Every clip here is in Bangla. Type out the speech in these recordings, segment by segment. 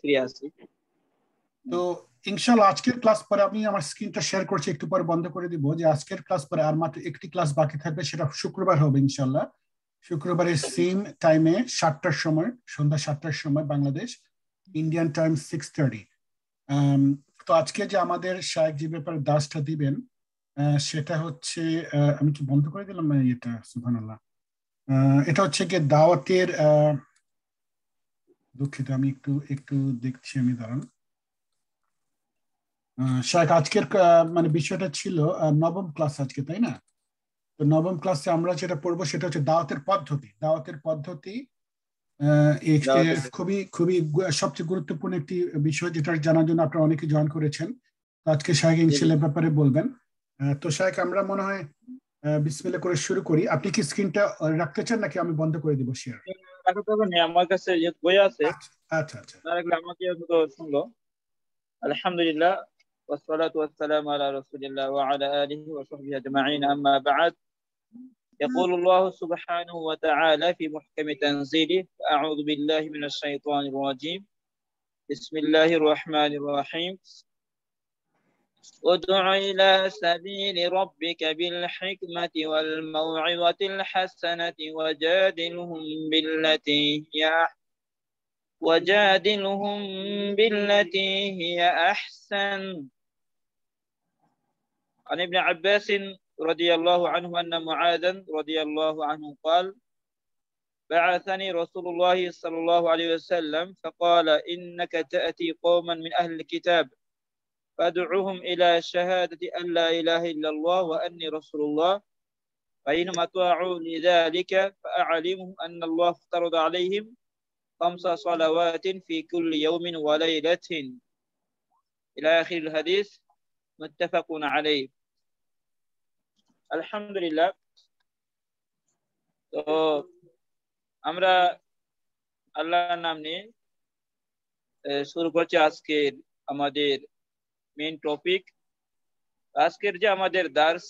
ফিরে আসি তো ইনশাল্লাহ আজকের ক্লাস পরে আমি আমার স্ক্রিনটা শেয়ার করছি একটু পরে বন্ধ করে দিব যে আজকের ক্লাস পরে আর মাত্র একটি ক্লাস বাকি থাকবে সেটা শুক্রবার হবে ইনশাল্লাহ শুক্রবারের সেম টাইমে সাতটার সময় সন্ধ্যা সাতটার সময় Bangladesh Indian time six thirty তো আজকে যে আমাদের শায়েক যে ব্যাপারে দাসটা দিবেন সেটা হচ্ছে আমি কি বন্ধ করে দিলাম এটা সুবহানাল্লাহ এটা হচ্ছে কি দাওয়াতের আহ দুঃখিত আমি একটু একটু দেখছি আমি দাঁড়ান শাক আজকের মানে বিষয়টা ছিল নবম ক্লাস আজকে তাই না তো নবম ক্লাসে আমরা যেটা পড়বো সেটা হচ্ছে দাওয়াতের পদ্ধতি দাওয়াতের পদ্ধতি খুবই খুবই সবচেয়ে গুরুত্বপূর্ণ একটি বিষয় যেটা জানার জন্য আপনারা অনেকে জয়েন করেছেন আজকে শাহেক ইনশাল্লাহ ব্যাপারে বলবেন তো শাহেক আমরা মনে হয় বিসমিল্লাহ করে শুরু করি আপনি কি স্ক্রিনটা রাখতে চান নাকি আমি বন্ধ করে দিব শেয়ার الحمد لله والصلاة والسلام على رسول الله وعلى آله وصحبه أجمعين أما بعد يقول الله سبحانه وتعالى في محكم تنزيله أعوذ بالله من الشيطان الرجيم بسم الله الرحمن الرحيم ادع إلى سبيل ربك بالحكمة والموعظة الحسنة وجادلهم بالتي هي وجادلهم بالتي هي أحسن عن ابن عباس رضي الله عنه أن معاذا رضي الله عنه قال بعثني رسول الله صلى الله عليه وسلم فقال إنك تأتي قوما من أهل الكتاب فادعوهم إلى شهادة أن لا إله إلا الله وأني رسول الله فإنهم أطاعوا لذلك فأعلمهم أن الله افترض عليهم خمس صلوات في كل يوم وليلة إلى آخر الحديث متفق عليه لله তো আমরা আল্লাহর নাম নিয়ে শুরু করছি আজকের আমাদের মেইন টপিক আজকের যে আমাদের দার্স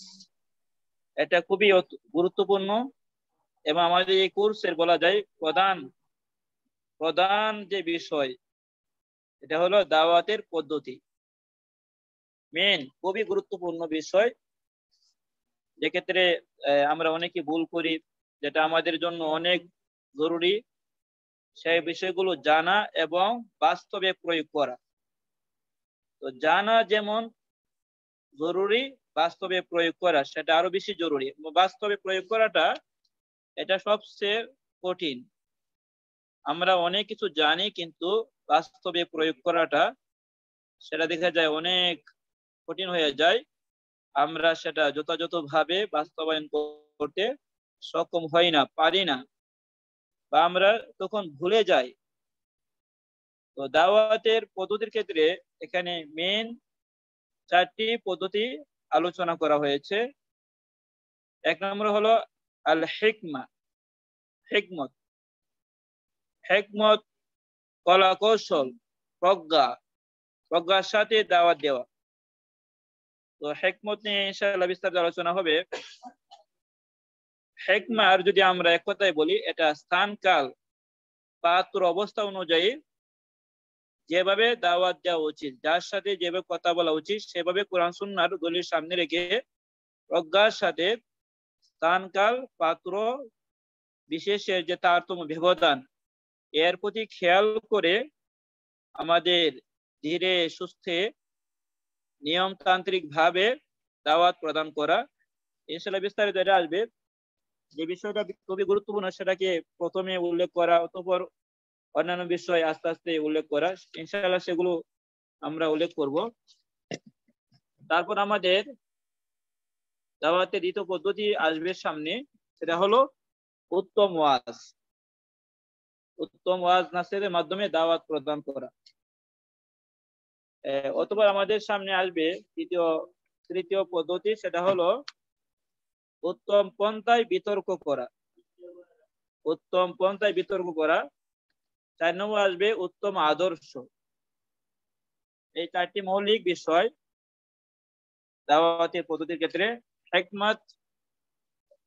এটা খুবই গুরুত্বপূর্ণ এবং আমাদের এই কোর্সের বলা যায় প্রধান প্রধান যে বিষয় এটা হলো দাওয়াতের পদ্ধতি মেন খুবই গুরুত্বপূর্ণ বিষয় যেক্ষেত্রে আমরা অনেকে ভুল করি যেটা আমাদের জন্য অনেক জরুরি সেই বিষয়গুলো জানা এবং বাস্তবে প্রয়োগ করা তো জানা যেমন জরুরি বাস্তবে প্রয়োগ করা সেটা আরো বেশি জরুরি বাস্তবে প্রয়োগ করাটা এটা সবচেয়ে কঠিন আমরা অনেক কিছু জানি কিন্তু বাস্তবে প্রয়োগ করাটা সেটা দেখা যায় অনেক কঠিন হয়ে যায় আমরা সেটা যথাযথভাবে বাস্তবায়ন করতে সক্ষম হই না পারি না বা আমরা তখন ভুলে যাই তো দাওয়াতের পদ্ধতির ক্ষেত্রে এখানে মেন চারটি পদ্ধতি আলোচনা করা হয়েছে এক নম্বর হলো আল হেকমা হেকমত হেকমত কলা কৌশল প্রজ্ঞা প্রজ্ঞার সাথে দাওয়াত দেওয়া তো হেকমত নিয়ে ইনশাল্লাহ বিস্তারিত আলোচনা হবে হেকমার যদি আমরা এক কথায় বলি এটা স্থান কাল পাত্র অবস্থা অনুযায়ী যেভাবে দাওয়াত দেওয়া উচিত যার সাথে যেভাবে কথা বলা উচিত সেভাবে কোরআন সুন্নার দলিল সামনে রেখে প্রজ্ঞার সাথে স্থানকাল পাত্র বিশেষের যে তারতম্য ব্যবধান এর প্রতি খেয়াল করে আমাদের ধীরে সুস্থে নিয়মতান্ত্রিক ভাবে দাওয়াত প্রদান করা এছাড়া বিস্তারিত আসবে যে বিষয়টা খুবই গুরুত্বপূর্ণ সেটাকে প্রথমে উল্লেখ করা অতপর অন্যান্য বিষয় আস্তে আস্তে উল্লেখ করা ইনশাল্লাহ সেগুলো আমরা উল্লেখ করব তারপর আমাদের দাওয়াতে দ্বিতীয় পদ্ধতি আসবে সামনে সেটা হলো উত্তম ওয়াজ উত্তম ওয়াজ নাসের মাধ্যমে দাওয়াত প্রদান করা অতবার আমাদের সামনে আসবে তৃতীয় তৃতীয় পদ্ধতি সেটা হলো উত্তম পন্থায় বিতর্ক করা উত্তম পন্থায় বিতর্ক করা চার নম্বর আসবে উত্তম আদর্শ এই চারটি মৌলিক বিষয় দাওয়াতের পদ্ধতির ক্ষেত্রে হেকমত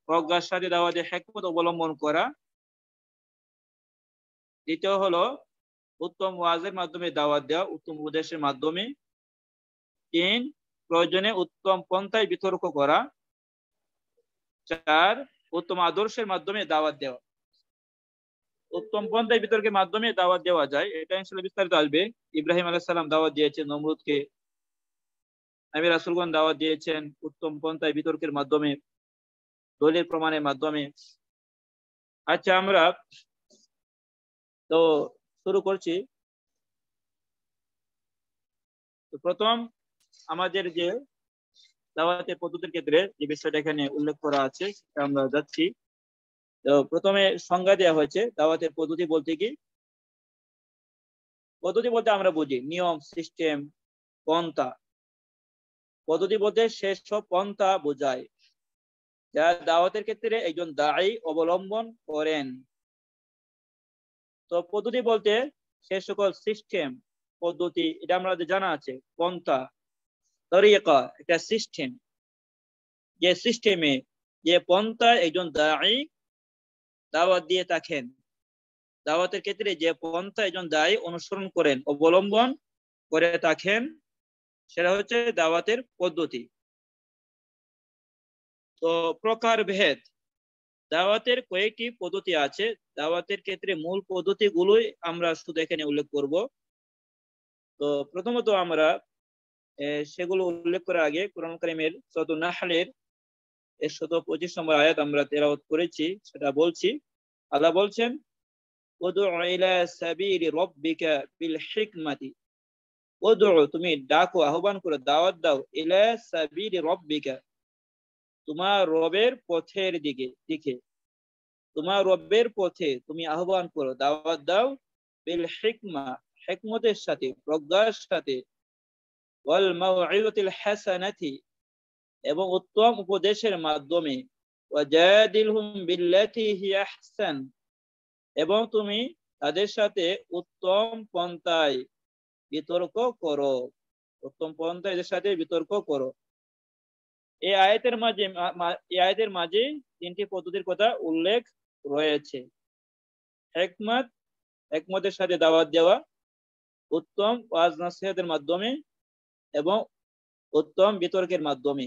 প্রজ্ঞার সাথে দাওয়াতে হেকমত অবলম্বন করা দ্বিতীয় হলো উত্তম ওয়াজের মাধ্যমে দাওয়াত দেওয়া উত্তম উপদেশের মাধ্যমে তিন প্রয়োজনে উত্তম পন্থায় বিতর্ক করা চার উত্তম আদর্শের মাধ্যমে দাওয়াত দেওয়া উত্তম পন্থায় বিতর্কের মাধ্যমে দাওয়াত দেওয়া যায় এটা ইনশাল বিস্তারিত আসবে ইব্রাহিম সাল্লাম দাওয়াত দিয়েছেন নমরুদকে নবী রাসুলগণ দাওয়াত দিয়েছেন উত্তম পন্থায় বিতর্কের মাধ্যমে দলের প্রমাণের মাধ্যমে আচ্ছা আমরা তো শুরু করছি প্রথম আমাদের যে দাওয়াতের পদ্ধতির ক্ষেত্রে যে বিষয়টা এখানে উল্লেখ করা আছে আমরা যাচ্ছি প্রথমে সংজ্ঞা দেওয়া হয়েছে দাওয়াতের পদ্ধতি বলতে কি পদ্ধতি বলতে আমরা বুঝি নিয়ম সিস্টেম পন্থা পদ্ধতি বলতে শেষ পন্থা বোঝায় যা দাওয়াতের ক্ষেত্রে একজন দায়ী অবলম্বন করেন তো পদ্ধতি বলতে সে সকল সিস্টেম পদ্ধতি এটা আমাদের জানা আছে পন্থা তরিকা একটা সিস্টেম যে সিস্টেমে যে পন্থা একজন দায়ী দাওয়াত দিয়ে থাকেন দাওয়াতের ক্ষেত্রে যে পন্থা একজন দায়ী অনুসরণ করেন অবলম্বন করে থাকেন সেটা হচ্ছে দাওয়াতের পদ্ধতি তো প্রকার ভেদ দাওয়াতের কয়েকটি পদ্ধতি আছে দাওয়াতের ক্ষেত্রে মূল পদ্ধতিগুলোই আমরা শুধু এখানে উল্লেখ করব তো প্রথমত আমরা সেগুলো উল্লেখ করার আগে কোরআন করিমের সদ নাহলের এর শত পঁচিশ নম্বর আয়াত আমরা তেলাওয়াত করেছি সেটা বলছি আল্লাহ বলছেন তুমি ডাকো আহ্বান করে দাওয়াত দাও ইলা সাবিরি রব্বিকা তোমার রবের পথের দিকে দিকে তোমার রবের পথে তুমি আহ্বান করো দাওয়াত দাও বিল হিকমা হেকমতের সাথে প্রজ্ঞার সাথে ওয়াল মাউইজাতিল হাসানাতি এবং উত্তম উপদেশের মাধ্যমে এবং তুমি তাদের সাথে উত্তম পন্থায় বিতর্ক করো উত্তম পন্থা এদের সাথে বিতর্ক করো এই আয়তের মাঝে এই আয়তের মাঝে তিনটি পদ্ধতির কথা উল্লেখ রয়েছে একমত একমতের সাথে দাওয়াত দেওয়া উত্তম ওয়াজ নাসিহাতের মাধ্যমে এবং উত্তম বিতর্কের মাধ্যমে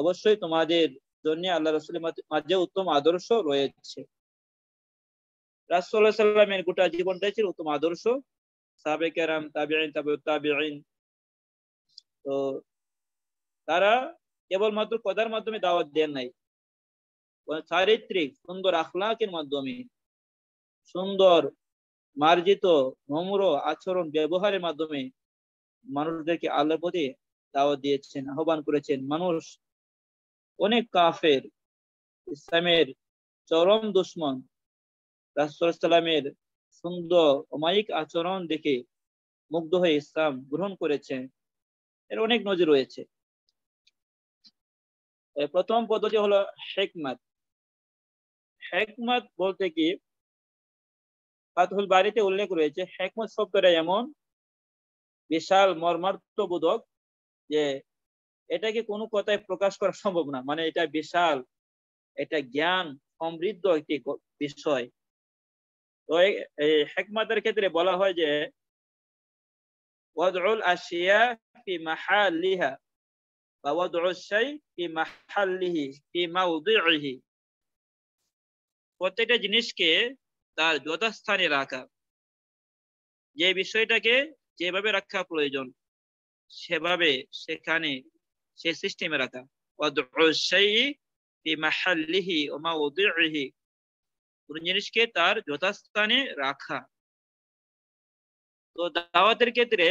অবশ্যই তোমাদের জন্য আল্লাহ রসুলের মাঝে উত্তম আদর্শ রয়েছে রাসুল্লাহ সাল্লামের গোটা জীবনটাই ছিল উত্তম আদর্শ সাবেক আইন তাবে তাবিআইন আইন তো তারা কেবলমাত্র কদার মাধ্যমে দাওয়াত দেন নাই চারিত্রিক সুন্দর আখলাকের মাধ্যমে সুন্দর মার্জিত নম্র আচরণ ব্যবহারের মাধ্যমে মানুষদেরকে আল্লাহ প্রতি দাওয়াত দিয়েছেন আহ্বান করেছেন মানুষ অনেক কাফের ইসলামের চরম দুশ্মন রাসুলামের সুন্দর অমায়িক আচরণ দেখে মুগ্ধ হয়ে ইসলাম গ্রহণ করেছে এর অনেক নজর রয়েছে প্রথম পদ্ধতি হলো হেকমত হেকমত বলতে কি ফাতহুল বাড়িতে উল্লেখ রয়েছে হেকমত শব্দটা এমন বিশাল মর্মার্থ বোধক যে এটাকে কোনো কথায় প্রকাশ করা সম্ভব না মানে এটা বিশাল এটা জ্ঞান সমৃদ্ধ একটি বিষয় তো হেকমাতের ক্ষেত্রে বলা হয় যে ওয়াদুল আশিয়া ফি মাহালিহা বা ওয়াদুল শাই ফি মাহাল্লিহি মাউদিহি প্রত্যেকটা জিনিসকে তার যথাস্থানে রাখা যে বিষয়টাকে যেভাবে রাখা প্রয়োজন সেভাবে সেখানে সেই সিস্টেমে রাখা কোন জিনিসকে তার যথাস্থানে রাখা তো দাওয়াতের ক্ষেত্রে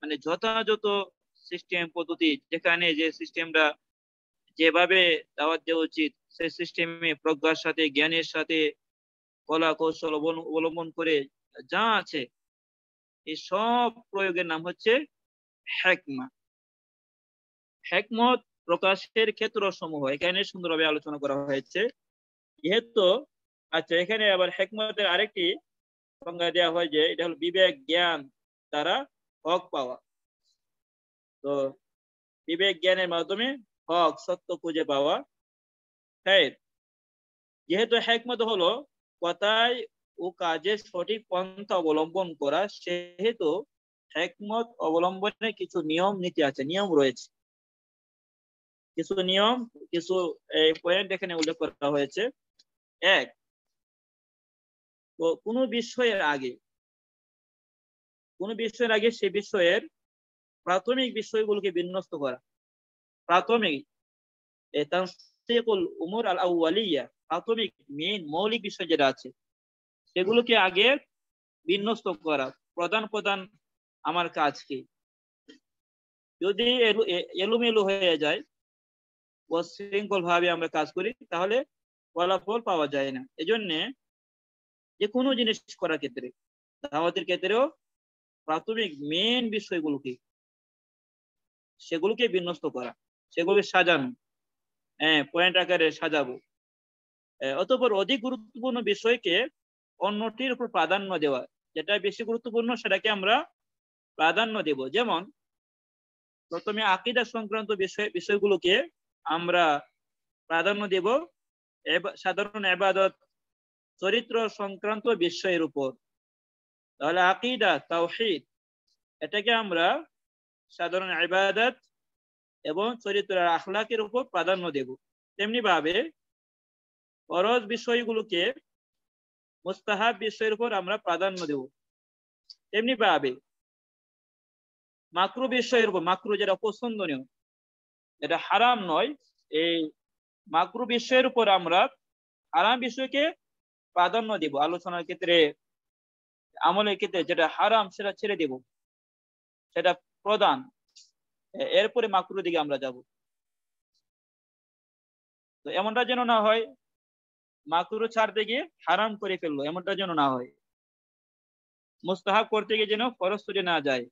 মানে যথাযথ সিস্টেম পদ্ধতি যেখানে যে সিস্টেমটা যেভাবে দাওয়াত দেওয়া উচিত সেই সিস্টেমে প্রজ্ঞার সাথে জ্ঞানের সাথে কলা কৌশল অবলম্বন করে যা আছে এই সব প্রয়োগের নাম হচ্ছে হ্যাকমা হেকমত প্রকাশের ক্ষেত্র সমূহ এখানে সুন্দরভাবে আলোচনা করা হয়েছে যেহেতু আচ্ছা এখানে আবার হেকমতের আরেকটি সংজ্ঞা দেওয়া হয় যে এটা হলো বিবেক জ্ঞান দ্বারা হক পাওয়া তো বিবেক জ্ঞানের মাধ্যমে হক সত্য খুঁজে পাওয়া হ্যাঁ যেহেতু হেকমত হলো কথায় ও কাজে সঠিক পন্থা অবলম্বন করা সেহেতু হেকমত অবলম্বনে কিছু নিয়ম নীতি আছে নিয়ম রয়েছে কিছু নিয়ম কিছু পয়েন্ট এখানে উল্লেখ করা হয়েছে এক কোনো বিষয়ের আগে কোনো বিষয়ের আগে সে বিষয়ের প্রাথমিক বিষয়গুলোকে বিন্যস্ত করা প্রাথমিক উমর আল আউ্বালিয়া প্রাথমিক মেন মৌলিক বিষয় যেটা আছে সেগুলোকে আগে বিন্যস্ত করা প্রধান প্রধান আমার কাজকে যদি এলোমেলো হয়ে যায় অশৃঙ্খল ভাবে আমরা কাজ করি তাহলে ফলাফল পাওয়া যায় না এজন্য যে কোনো জিনিস করার ক্ষেত্রে দাওয়াতের ক্ষেত্রেও প্রাথমিক মেন বিষয়গুলোকে সেগুলোকে বিনষ্ট করা সেগুলোকে সাজানো হ্যাঁ পয়েন্ট আকারে সাজাবো অতপর অধিক গুরুত্বপূর্ণ বিষয়কে অন্যটির উপর প্রাধান্য দেওয়া যেটা বেশি গুরুত্বপূর্ণ সেটাকে আমরা প্রাধান্য দেব যেমন প্রথমে আকিদা সংক্রান্ত বিষয় বিষয়গুলোকে আমরা প্রাধান্য দেব সাধারণ এবাদত চরিত্র সংক্রান্ত বিষয়ের উপর তাহলে আকিদা তাওহিদ এটাকে আমরা সাধারণ আবাদত এবং চরিত্র আখলাকের উপর প্রাধান্য দেব তেমনি ভাবে ফরজ বিষয়গুলোকে মুস্তাহাব বিষয়ের উপর আমরা প্রাধান্য দেব তেমনি ভাবে মাকরু বিষয়ের উপর মাকরু যেটা পছন্দনীয় এটা হারাম নয় এই মাকরু বিষয়ের উপর আমরা হারাম বিষয়কে প্রাধান্য দিব আলোচনার ক্ষেত্রে আমলের ক্ষেত্রে যেটা হারাম সেটা ছেড়ে দেব সেটা প্রধান এরপরে মাকরুর দিকে আমরা যাব তো এমনটা যেন না হয় মাকরু ছাড়তে গিয়ে হারাম করে ফেললো এমনটা যেন না হয় মুস্তাহাব করতে গিয়ে যেন ফরজ না যায়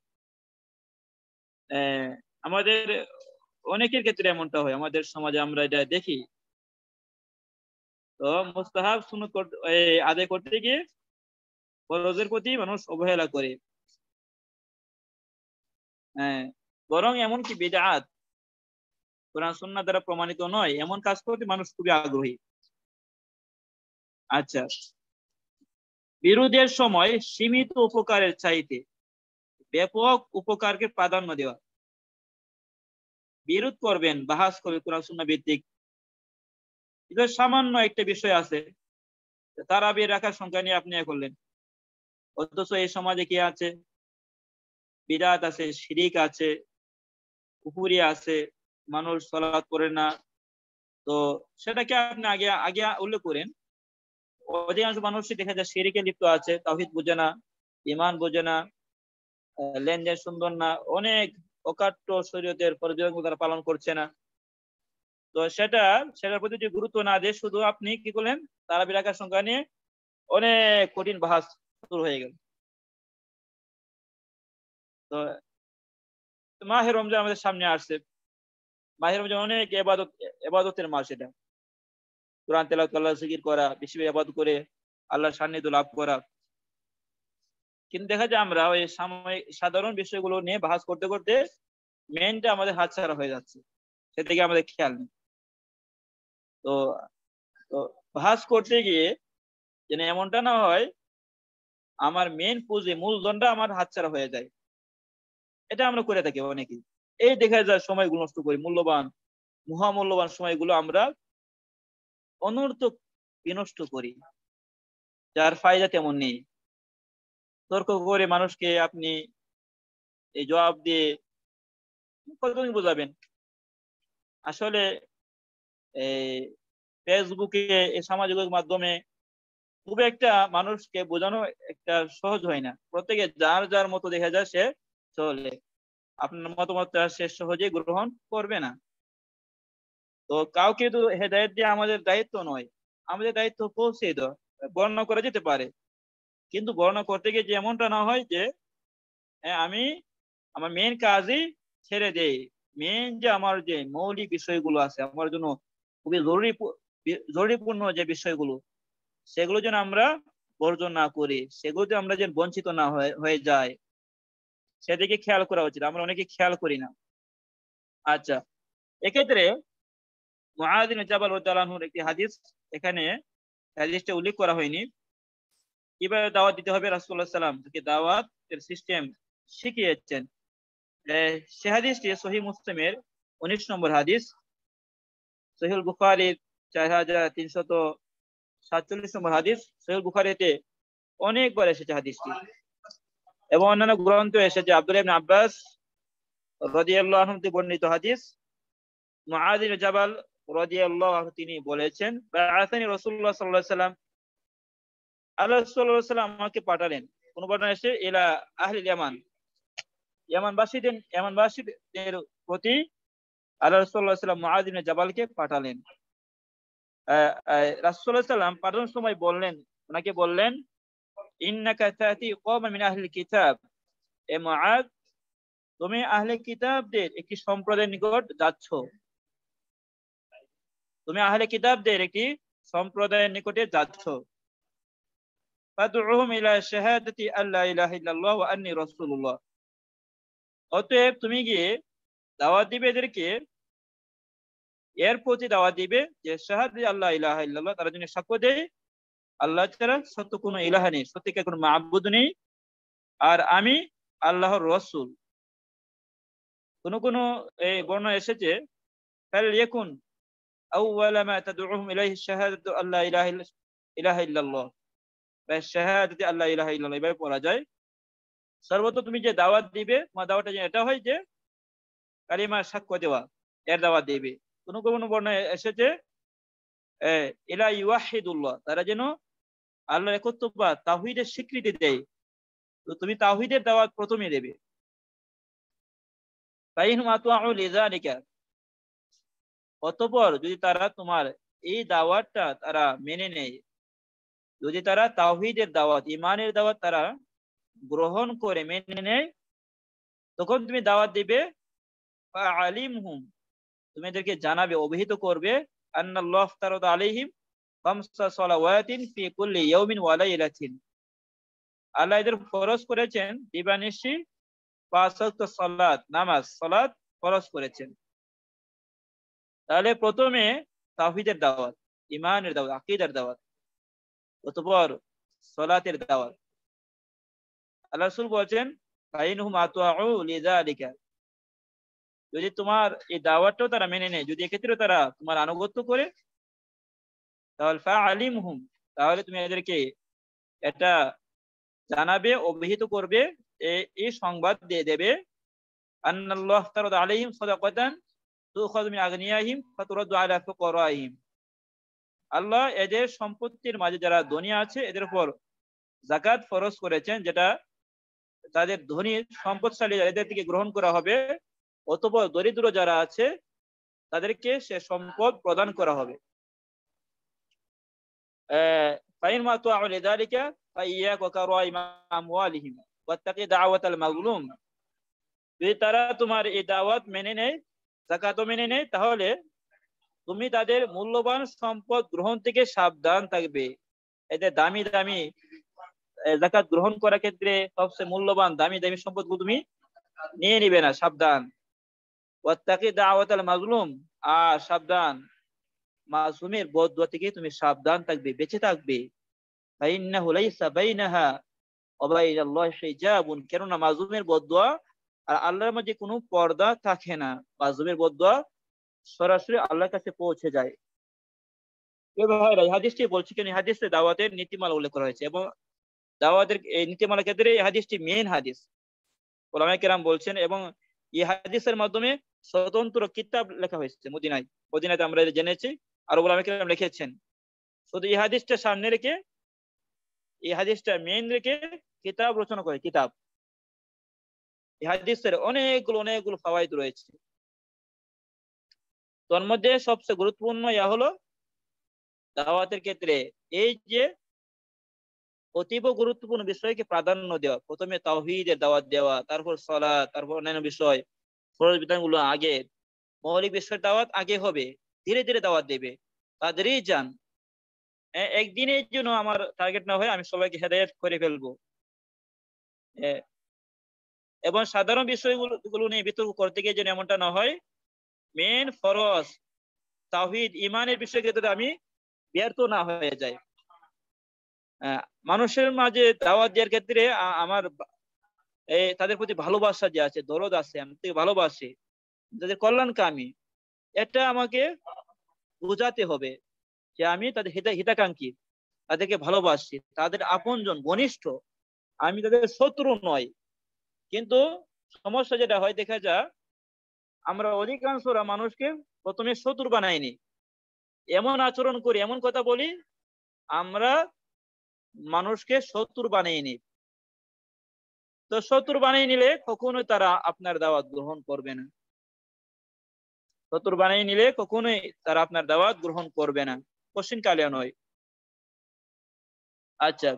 আমাদের অনেকের ক্ষেত্রে এমনটা হয় আমাদের সমাজে আমরা এটা দেখি তো মুস্তাহাব সুনত আদায় করতে গিয়ে ফরজের প্রতি মানুষ অবহেলা করে হ্যাঁ বরং এমনকি বেদাত কোরআন সন্না দ্বারা প্রমাণিত নয় এমন কাজ করতে মানুষ খুবই আগ্রহী আচ্ছা বিরোধের সময় সীমিত উপকারের চাইতে ব্যাপক উপকারকে প্রাধান্য দেওয়া বিরোধ করবেন বাহাস করবে কোরআন ভিত্তিক এটা সামান্য একটা বিষয় আছে তারা বিয়ে রাখার সংখ্যা নিয়ে আপনি করলেন অথচ এই সমাজে কি আছে বিরাট আছে শিরিক আছে পুকুরি আছে মানুষ সলাৎ করে না তো সেটাকে আপনি আগে আগে উল্লেখ করেন অধিকাংশ মানুষ দেখা যায় শিরিকে লিপ্ত আছে তাহিদ বোঝে না ইমান বোঝে না লেনদেন সুন্দর না অনেক অকাট্য শরীয়তের তারা পালন করছে না তো সেটা সেটার প্রতি যে গুরুত্ব না দিয়ে শুধু আপনি কি করলেন তারা বিরাকার সংখ্যা নিয়ে অনেক কঠিন বাহাস শুরু হয়ে গেল তো মাহে রমজান আমাদের সামনে আসছে মাহে রমজান অনেক এবাদত এবাদতের মাস এটা কোরআন তেলা তাল্লা জিকির করা বেশি এবাদত করে আল্লাহর সান্নিধ্য লাভ করা কিন্তু দেখা যায় আমরা ওই সাময়িক সাধারণ বিষয়গুলো নিয়ে বাহাজ করতে করতে মেনটা আমাদের হাতছাড়া হয়ে যাচ্ছে সেদিকে আমাদের খেয়াল নেই তো তো করতে গিয়ে যেন এমনটা না হয় আমার মেন পুঁজি মূলধনটা আমার হাতছাড়া হয়ে যায় এটা আমরা করে থাকি অনেকেই এই দেখা যায় সময়গুলো নষ্ট করি মূল্যবান মহামূল্যবান সময়গুলো আমরা অনর্থক বিনষ্ট করি যার ফায়দা তেমন নেই তর্ক করে মানুষকে আপনি এই জবাব দিয়ে কতদিন বোঝাবেন আসলে এই ফেসবুকে সামাজিক মাধ্যমে খুব একটা মানুষকে বোঝানো একটা সহজ হয় না প্রত্যেকে যার যার মতো দেখা যায় সে চলে আপনার মতামতটা সে সহজে গ্রহণ করবে না তো কাউকে তো হেদায়ত দিয়ে আমাদের দায়িত্ব নয় আমাদের দায়িত্ব পৌঁছে দেওয়া বর্ণনা করা যেতে পারে কিন্তু গণনা করতে গিয়ে যে এমনটা না হয় যে হ্যাঁ, আমি আমার মেন কাজই ছেড়ে দেই মেন যে আমার যে মৌলিক বিষয়গুলো আছে আমার জন্য খুবই জরুরি জরুরিপূর্ণ যে বিষয়গুলো সেগুলো যেন আমরা বর্জন না করি সেগুলো যেন আমরা যেন বঞ্চিত না হয়ে যায় সেদিকে খেয়াল করা উচিত আমরা অনেকে খেয়াল করি না আচ্ছা এক্ষেত্রে মহাদিন জাবাল একটি হাদিস এখানে হাদিসটা উল্লেখ করা হয়নি কিভাবে দাওয়াত দিতে হবে রাসুল্লাহ সাল্লাম তাকে দাওয়াতের সিস্টেম শিখিয়েছেন সে হাদিসটি সহি মুসলিমের উনিশ নম্বর হাদিস সহিল বুখারির চার হাজার তিনশত সাতচল্লিশ নম্বর হাদিস সহিল বুখারিতে অনেকবার এসেছে হাদিসটি এবং অন্যান্য গ্রন্থ এসেছে আব্দুল ইবনে আব্বাস রাদিয়াল্লাহু আনহু বর্ণিত হাদিস মুআযির জাবাল রাদিয়াল্লাহু আনহু তিনি বলেছেন বাআসানি রাসূলুল্লাহ সাল্লাল্লাহু আলাইহি সাল্লাম আল্লাহ সাল্লাম আমাকে পাঠালেন কোন ঘটনা এসে এলা আহলিল ইয়ামান ইয়ামানবাসীদের ইয়ামানবাসীদের প্রতি আল্লাহ রসুল্লাহ সাল্লাম মহাদিন জাবালকে পাঠালেন রাসুল্লাহ সাল্লাম পাঠানোর সময় বললেন ওনাকে বললেন ইন্নাকা তাতি কওমান কিতাব এ মুআদ তুমি আহলে কিতাবদের একটি সম্প্রদায়ের নিকট যাচ্ছ তুমি আহলে কিতাবদের একটি সম্প্রদায়ের নিকটে যাচ্ছ ফাদউহুম ইলা শাহাদাতি আল্লা ইলাহা ইল্লাল্লাহ ওয়া আন্নী রাসূলুল্লাহ অতএব তুমি গিয়ে দাওয়াত দিবে এদেরকে এর প্রতি দাওয়াত দিবে যে শাহাদি আল্লাহ ইলাহা ইল্লাল্লাহ তারা যেন সাক্ষ্য দেয় আল্লাহ ছাড়া সত্য কোনো ইলাহা নেই সত্যিকার কোনো মাহবুদ নেই আর আমি আল্লাহর রসুল কোন কোন এই বর্ণ এসেছে ফাল ইয়াকুন আউওয়ালা মা তাদউহুম ইলাইহি শাহাদাতু আল্লা ইলাহা ইল্লাল্লাহ যদি আল্লাহ ইল্লাহ পড়া যায় সর্বত তুমি যে দাওয়াত দিবে তোমার দাওয়াটা যে এটা হয় যে সাক্ষ্য দেওয়া এর দাওয়াত দিবে কোনো কোনো বর্ণায় এসেছে এলা তারা যেন আল্লাহ একত্রবা তাহিদের স্বীকৃতি দেয় তো তুমি তাহিদের দাওয়াত প্রথমে দেবে অতপর যদি তারা তোমার এই দাওয়াতটা তারা মেনে নেয় যদি তারা তাওহিদের দাওয়াত ইমানের দাওয়াত তারা গ্রহণ করে মেনে নেয় তখন তুমি দাওয়াত দিবে আলিম হুম তুমি এদেরকে জানাবে অভিহিত করবে করেছেন দিবানিশি পাঁচ নামাজ করেছেন তাহলে প্রথমে তাহিদের দাওয়াত ইমানের দাওয়াত আকিদার দাওয়াত অতপর সলাতের দাওয়াত আল্লাহ রসুল বলছেন যদি তোমার এই দাওয়াতটাও তারা মেনে নেয় যদি এক্ষেত্রেও তারা তোমার আনুগত্য করে তাহলে ফা আলিমহুম তাহলে তুমি এদেরকে এটা জানাবে অভিহিত করবে এই সংবাদ দিয়ে দেবে আন্নাল্লাহ তারদ আলাইহিম সাদাকাতান তুখাযু মিন আগনিয়াহিম ফাতুরাদু আলা আল্লাহ এদের সম্পত্তির মাঝে যারা ধনী আছে এদের উপর জাকাত ফরজ করেছেন যেটা তাদের ধনী সম্পদশালী এদের থেকে গ্রহণ করা হবে অথবা দরিদ্র যারা আছে তাদেরকে সে সম্পদ প্রদান করা হবে তারা তোমার এই দাওয়াত মেনে নেয় জাকাতও মেনে নেয় তাহলে তুমি তাদের মূল্যবান সম্পদ গ্রহণ থেকে সাবধান থাকবে এতে দামি দামি জাকাত গ্রহণ করার ক্ষেত্রে সবচেয়ে মূল্যবান দামি দামি সম্পদ তুমি নিয়ে নিবে না সাবধান ওয়াত্তাকি মাজলুম আর সাবধান মাসুমের বদুয়া থেকে তুমি সাবধান থাকবে বেঁচে থাকবে ফাইন্নাহু লাইসা বাইনাহা ওয়াবাইনাল্লাহি হিজাবুন কেননা মাজলুমের বদুয়া আর আল্লাহর মাঝে কোনো পর্দা থাকে না মাজলুমের বদুয়া সরাসরি আল্লাহর কাছে পৌঁছে যায় হাদিসটি কেন হাদিসে দাওয়াতের নীতিমালা উল্লেখ করা হয়েছে এবং দাওয়াতের এই ক্ষেত্রে এই হাদিসটি মেন হাদিস ওলামাই কেরাম বলছেন এবং এই হাদিসের মাধ্যমে স্বতন্ত্র কিতাব লেখা হয়েছে মদিনায় মদিনাতে আমরা জেনেছি আর ওলামাই কেরাম লিখেছেন শুধু এই হাদিসটা সামনে রেখে এই হাদিসটা মেন রেখে কিতাব রচনা করে কিতাব এই হাদিসের অনেকগুলো অনেকগুলো ফাওয়াইদ রয়েছে তন্মধ্যে সবচেয়ে গুরুত্বপূর্ণ ইয়া হলো দাওয়াতের ক্ষেত্রে এই যে অতীব গুরুত্বপূর্ণ বিষয়কে প্রাধান্য দেওয়া প্রথমে তাওহিদের দাওয়াত দেওয়া তারপর সলা তারপর অন্যান্য বিষয় ফরজ বিধানগুলো আগে মৌলিক বিষয়ের দাওয়াত আগে হবে ধীরে ধীরে দাওয়াত দেবে তাদেরই যান একদিনের জন্য আমার টার্গেট না হয় আমি সবাইকে হেদায়ত করে ফেলবো এবং সাধারণ বিষয়গুলো নিয়ে বিতর্ক করতে গিয়ে যেন এমনটা না হয় মেন ফরজ তাহিদ ইমানের বিষয়ে যদি আমি ব্যর্থ না হয়ে যাই মানুষের মাঝে দাওয়াত দেওয়ার ক্ষেত্রে আমার তাদের প্রতি ভালোবাসা যে আছে দরদ আছে আমি থেকে ভালোবাসি তাদের কল্যাণকামী এটা আমাকে বোঝাতে হবে যে আমি তাদের হিতা হিতাকাঙ্ক্ষী তাদেরকে ভালোবাসি তাদের আপনজন ঘনিষ্ঠ আমি তাদের শত্রু নয় কিন্তু সমস্যা যেটা হয় দেখা যায় আমরা অধিকাংশরা মানুষকে প্রথমে শত্রু বানাইনি এমন আচরণ করি এমন কথা বলি আমরা মানুষকে শত্রু বানিয়ে তো শত্রু বানিয়ে নিলে কখনোই তারা আপনার দাওয়াত গ্রহণ করবে না শত্রু বানিয়ে নিলে কখনোই তারা আপনার দাওয়াত গ্রহণ করবে না কশিন কালে নয় আচ্ছা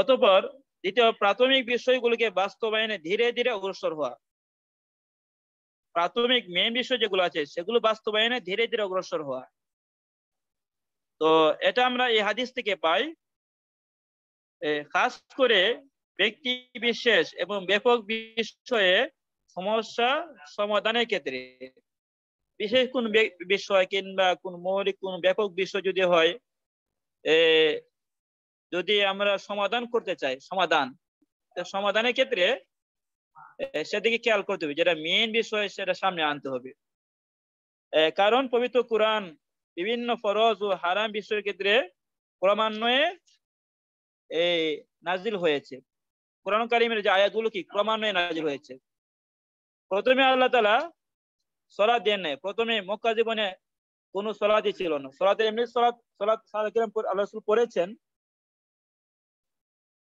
অতপর দ্বিতীয় প্রাথমিক বিষয়গুলিকে বাস্তবায়নে ধীরে ধীরে অগ্রসর হওয়া প্রাথমিক মেন বিষয় যেগুলো আছে সেগুলো বাস্তবায়নে ধীরে ধীরে অগ্রসর হওয়া তো এটা আমরা এই হাদিস থেকে পাই খাস করে ব্যক্তি বিশেষ এবং ব্যাপক বিষয়ে সমস্যা সমাধানের ক্ষেত্রে বিশেষ কোন বিষয় কিংবা কোন মৌলিক কোন ব্যাপক বিষয় যদি হয় যদি আমরা সমাধান করতে চাই সমাধান সমাধানের ক্ষেত্রে সেদিকে খেয়াল করতে হবে যেটা মেন বিষয় সেটা সামনে আনতে হবে কারণ পবিত্র কোরআন বিভিন্ন ফরজ ও হারাম বিষয়ের ক্ষেত্রে ক্রমান্বয়ে এই নাজিল হয়েছে কোরআন কারিমের যে আয়াতগুলো কি ক্রমান্বয়ে নাজিল হয়েছে প্রথমে আল্লাহ তালা সলাদ দেন নাই প্রথমে মক্কা জীবনে কোনো সলাদই ছিল না সলাতে এমনি সলাদ সলাদ সালাম আল্লাহ পড়েছেন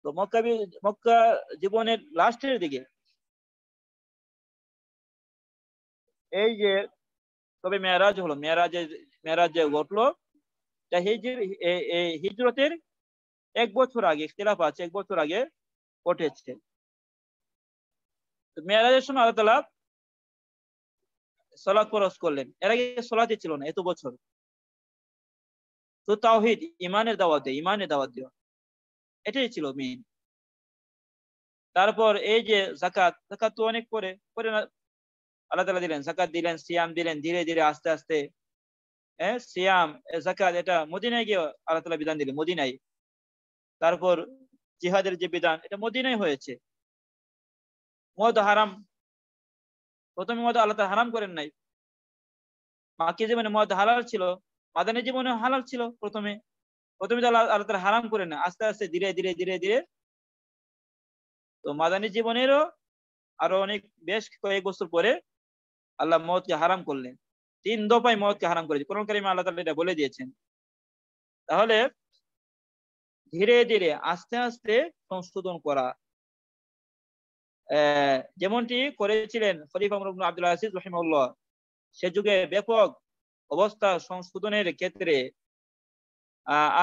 তো মক্কা মক্কা জীবনের লাস্টের দিকে এই যে তবে মেয়েরাজ হলো মেয়েরাজে মেয়েরাজে ঘটলো হিজরতের এক বছর আগে খেলাফ আছে এক বছর আগে ঘটেছে মেয়েরাজের সময় আল্লাহ তালা সলাৎ পরশ করলেন এর আগে সলাতে ছিল না এত বছর তো তাওহিদ ইমানের দাওয়াত দেয় ইমানের দাওয়াত দেওয়া এটাই ছিল মেইন তারপর এই যে জাকাত জাকাত তো অনেক পরে পরে না আল্লাহ তালা দিলেন জাকাত দিলেন সিয়াম দিলেন ধীরে ধীরে আস্তে আস্তে হ্যাঁ সিয়াম জাকাত এটা মদিনায় গিয়ে আল্লাহ তালা বিধান দিলেন মদিনায় তারপর জিহাদের যে বিধান এটা মদিনায় হয়েছে মদ হারাম প্রথমে মদ আল্লাহ তালা হারাম করেন নাই মাকে জীবনে মদ হালাল ছিল মাদানের জীবনে হালাল ছিল প্রথমে প্রথমে তো আল্লাহ আল্লাহ তালা হারাম করেন না আস্তে আস্তে ধীরে ধীরে ধীরে ধীরে তো মাদানি জীবনেরও আরো অনেক বেশ কয়েক বছর পরে আল্লাহ মতকে হারাম করলেন তিন দফায় মতকে হারাম করেছে কোরআন কারিমা আল্লাহ তালা এটা বলে দিয়েছেন তাহলে ধীরে ধীরে আস্তে আস্তে সংশোধন করা যেমনটি করেছিলেন খলিফা মুরবুল আব্দুল আসিজ রহিমুল্লাহ সে যুগে ব্যাপক অবস্থা সংশোধনের ক্ষেত্রে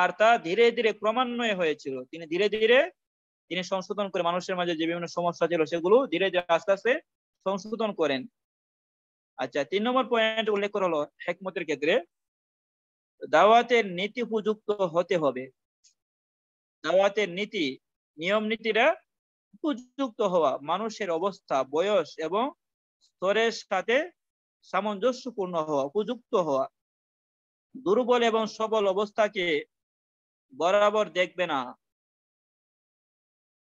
আর তা ধীরে ধীরে ক্রমান্বয়ে হয়েছিল তিনি ধীরে ধীরে তিনি সংশোধন করে মানুষের মাঝে যে বিভিন্ন সমস্যা ছিল সেগুলো ধীরে ধীরে আস্তে আস্তে সংশোধন করেন আচ্ছা তিন নম্বর পয়েন্ট উল্লেখ করা হলো হেকমতের ক্ষেত্রে দাওয়াতের নীতি উপযুক্ত হতে হবে দাওয়াতের নীতি নিয়ম নীতিটা উপযুক্ত হওয়া মানুষের অবস্থা বয়স এবং স্তরের সাথে সামঞ্জস্যপূর্ণ হওয়া উপযুক্ত হওয়া দুর্বল এবং সবল অবস্থাকে বরাবর দেখবে না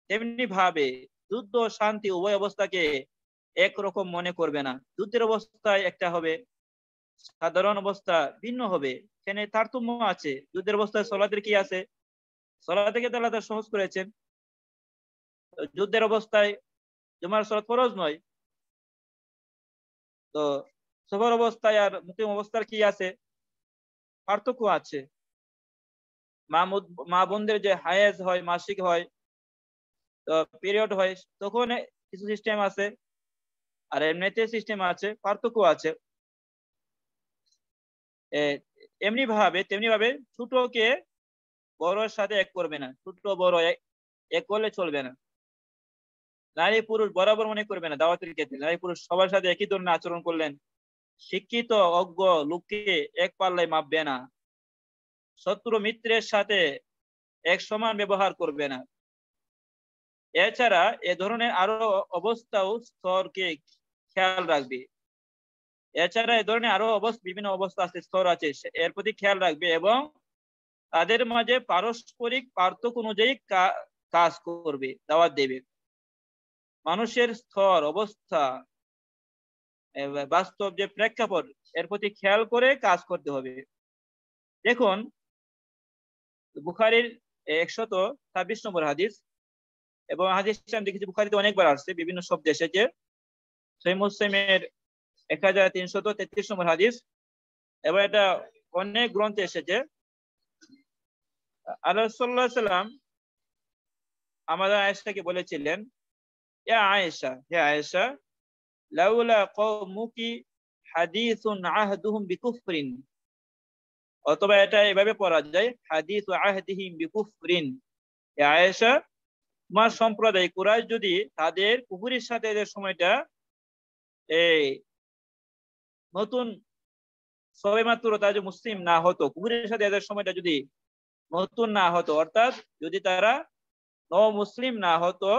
তেমনি ভাবে যুদ্ধ শান্তি উভয় অবস্থাকে একরকম মনে করবে না দুধের অবস্থায় একটা হবে সাধারণ অবস্থা ভিন্ন হবে সেখানে তারতম্য আছে দুধের অবস্থায় সলাদের কি আছে সলাদেরকে তাহলে তার সহজ করেছেন যুদ্ধের অবস্থায় জুমার সলাদ ফরজ নয় তো সবার অবস্থায় আর মুসলিম অবস্থার কি আছে পার্থক্য আছে মা বোনদের যে হায়েজ হয় মাসিক হয় পিরিয়ড হয় তখন কিছু সিস্টেম আছে আর এমনিতে সিস্টেম আছে পার্থক্য আছে এমনি ভাবে তেমনি ভাবে ছোটকে বড়র সাথে এক করবে না ছোট বড় এক করলে চলবে না নারী পুরুষ বরাবর মনে করবে না দাওয়াতের ক্ষেত্রে নারী পুরুষ সবার সাথে একই ধরনের আচরণ করলেন শিক্ষিত অজ্ঞ লোককে এক পাল্লায় মাপবে না শত্রু মিত্রের সাথে এক সমান ব্যবহার করবে না এছাড়া এ ধরনের আরো অবস্থাও স্তরকে খেয়াল রাখবে এছাড়া এ ধরনের আরো অবস্থা বিভিন্ন অবস্থা আছে স্তর আছে এর প্রতি খেয়াল রাখবে এবং তাদের মাঝে পারস্পরিক পার্থক্য অনুযায়ী কাজ করবে দাওয়াত দেবে মানুষের স্তর অবস্থা বাস্তব যে প্রেক্ষাপট এর প্রতি খেয়াল করে কাজ করতে হবে দেখুন বুখারির একশত ছাব্বিশ নম্বর হাদিস এবং হাদিস দেখেছি বুখারিতে অনেকবার আসছে বিভিন্ন সব দেশে যে সেই মুসলিমের এক হাজার তিনশত তেত্রিশ নম্বর হাদিস এবার এটা অনেক গ্রন্থে এসেছে আল্লাহ সাল্লাম আমাদের বলেছিলেন হে লাউলা আহদুহুম বিকুফরিন অথবা এটা এভাবে পড়া যায় হাদিস আহদিহিম বিকুফরিন এ আয়েশা তোমার সম্প্রদায় কুরাইশ যদি তাদের কুকুরের সাথে এদের সময়টা এই নতুন সবে মাত্র তারা যদি মুসলিম না হতো কুকুরের সাথে এদের সময়টা যদি নতুন না হতো অর্থাৎ যদি তারা ন মুসলিম না হতো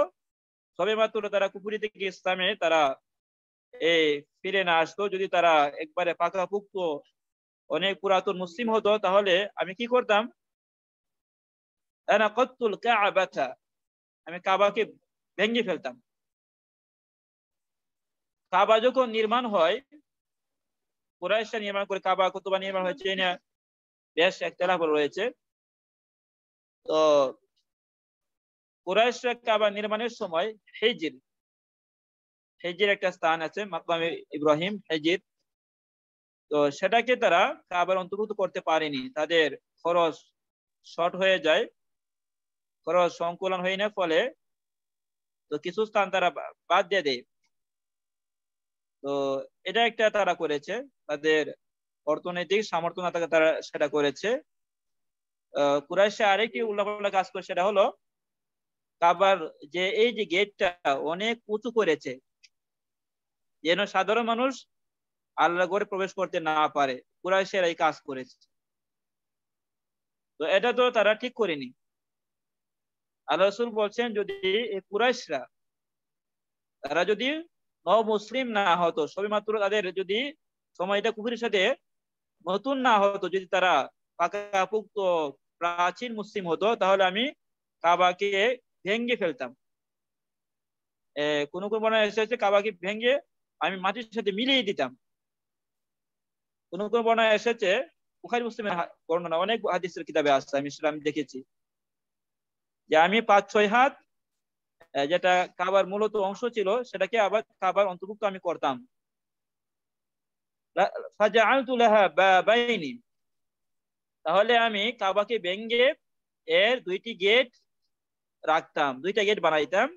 সবে মাত্র তারা কুকুরি থেকে ইসলামে তারা এ ফিরে না আসতো যদি তারা একবারে পাকা পুক্ত অনেক পুরাতন মুসলিম হতো তাহলে আমি কি করতাম আমি কাবাকে ভেঙে ফেলতাম কাবা যখন নির্মাণ হয় কুরাইশরা নির্মাণ করে কাবা কতবা নির্মাণ হয়েছে বেশ একতলাফ রয়েছে তো কুরাইশরা কাবা নির্মাণের সময় হেজির হেজির একটা স্থান আছে মাতলাম ইব্রাহিম হেজির তো সেটাকে তারা কাবার অন্তর্ভুক্ত করতে পারেনি তাদের খরচ শর্ট হয়ে যায় খরচ সংকুলন হয় না ফলে তো কিছু স্থান তারা বাদ দিয়ে দেয় তো এটা একটা তারা করেছে তাদের অর্থনৈতিক সামর্থ্য না থাকে তারা সেটা করেছে কুরাইশে আরেকটি উল্লাপাল্লা কাজ করে সেটা হলো কাবার যে এই যে গেটটা অনেক উঁচু করেছে যেন সাধারণ মানুষ আল্লাহ ঘরে প্রবেশ করতে না পারে কুরাইশের এই কাজ করেছে তো এটা তো তারা ঠিক করেনি আল্লাহ রসুল বলছেন যদি কুরাইশরা তারা যদি মুসলিম না হতো সবে মাত্র তাদের যদি সময়টা কুফুরের সাথে নতুন না হতো যদি তারা পাকাপুক্ত প্রাচীন মুসলিম হতো তাহলে আমি কাবাকে ভেঙ্গে ফেলতাম কোন কোন বর্ণায় এসেছে কাবাকে ভেঙ্গে আমি মাটির সাথে মিলিয়ে দিতাম কোন কোন বর্ণায় এসেছে বুখারি মুসলিমের বর্ণনা অনেক হাদিসের কিতাবে আসছে আমি সেটা আমি দেখেছি যে আমি পাঁচ ছয় হাত যেটা কাবার মূলত অংশ ছিল সেটাকে আবার কাবার অন্তর্ভুক্ত আমি করতাম তাহলে আমি কাবাকে ভেঙ্গে এর দুইটি গেট রাখতাম দুইটা গেট বানাইতাম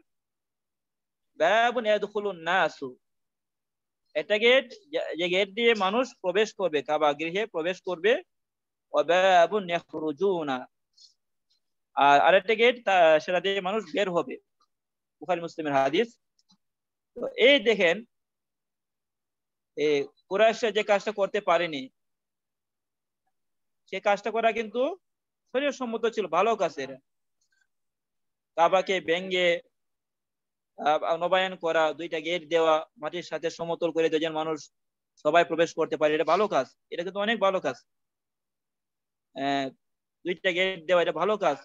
নাসু গেট যে গেট দিয়ে মানুষ প্রবেশ করবে কাবা গৃহে প্রবেশ করবে আর আরেকটা গেট সেটা দিয়ে মানুষ বের হবে বুখারি মুসলিমের হাদিস তো এই দেখেন কুরাইশরা যে কাজটা করতে পারেনি সে কাজটা করা কিন্তু শরীর সম্মত ছিল ভালো কাজের কাবাকে ব্যঙ্গে নবায়ন করা দুইটা গেট দেওয়া মাটির সাথে সমতল করে দুজন মানুষ সবাই প্রবেশ করতে পারে এটা ভালো কাজ এটা কিন্তু অনেক ভালো কাজ দুইটা গেট দেওয়া এটা ভালো কাজ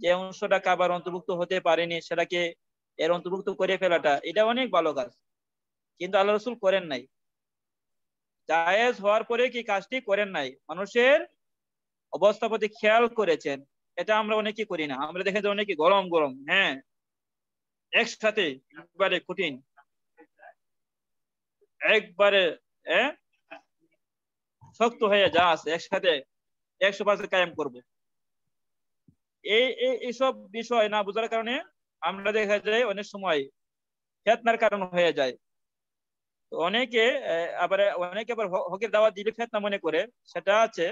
যে অংশটা কাবার অন্তর্ভুক্ত হতে পারেনি সেটাকে এর অন্তর্ভুক্ত করে ফেলাটা এটা অনেক ভালো কাজ কিন্তু আল্লাহ রসুল করেন নাই জায়েজ হওয়ার পরে কি কাজটি করেন নাই মানুষের অবস্থা প্রতি খেয়াল করেছেন এটা আমরা অনেকে করি না আমরা দেখে যে অনেকে গরম গরম হ্যাঁ একসাথে একবারে কঠিন একবারে হ্যাঁ, শক্ত হয়ে যা আছে একসাথে একশো পার্সেন্ট কায়েম করবো এই এইসব বিষয় না বোঝার কারণে আমরা দেখা যায় অনেক সময় ফেতনার কারণ হয়ে যায় অনেকে আবার অনেকে আবার হকের দাওয়া দিলে ফেতনা মনে করে সেটা আছে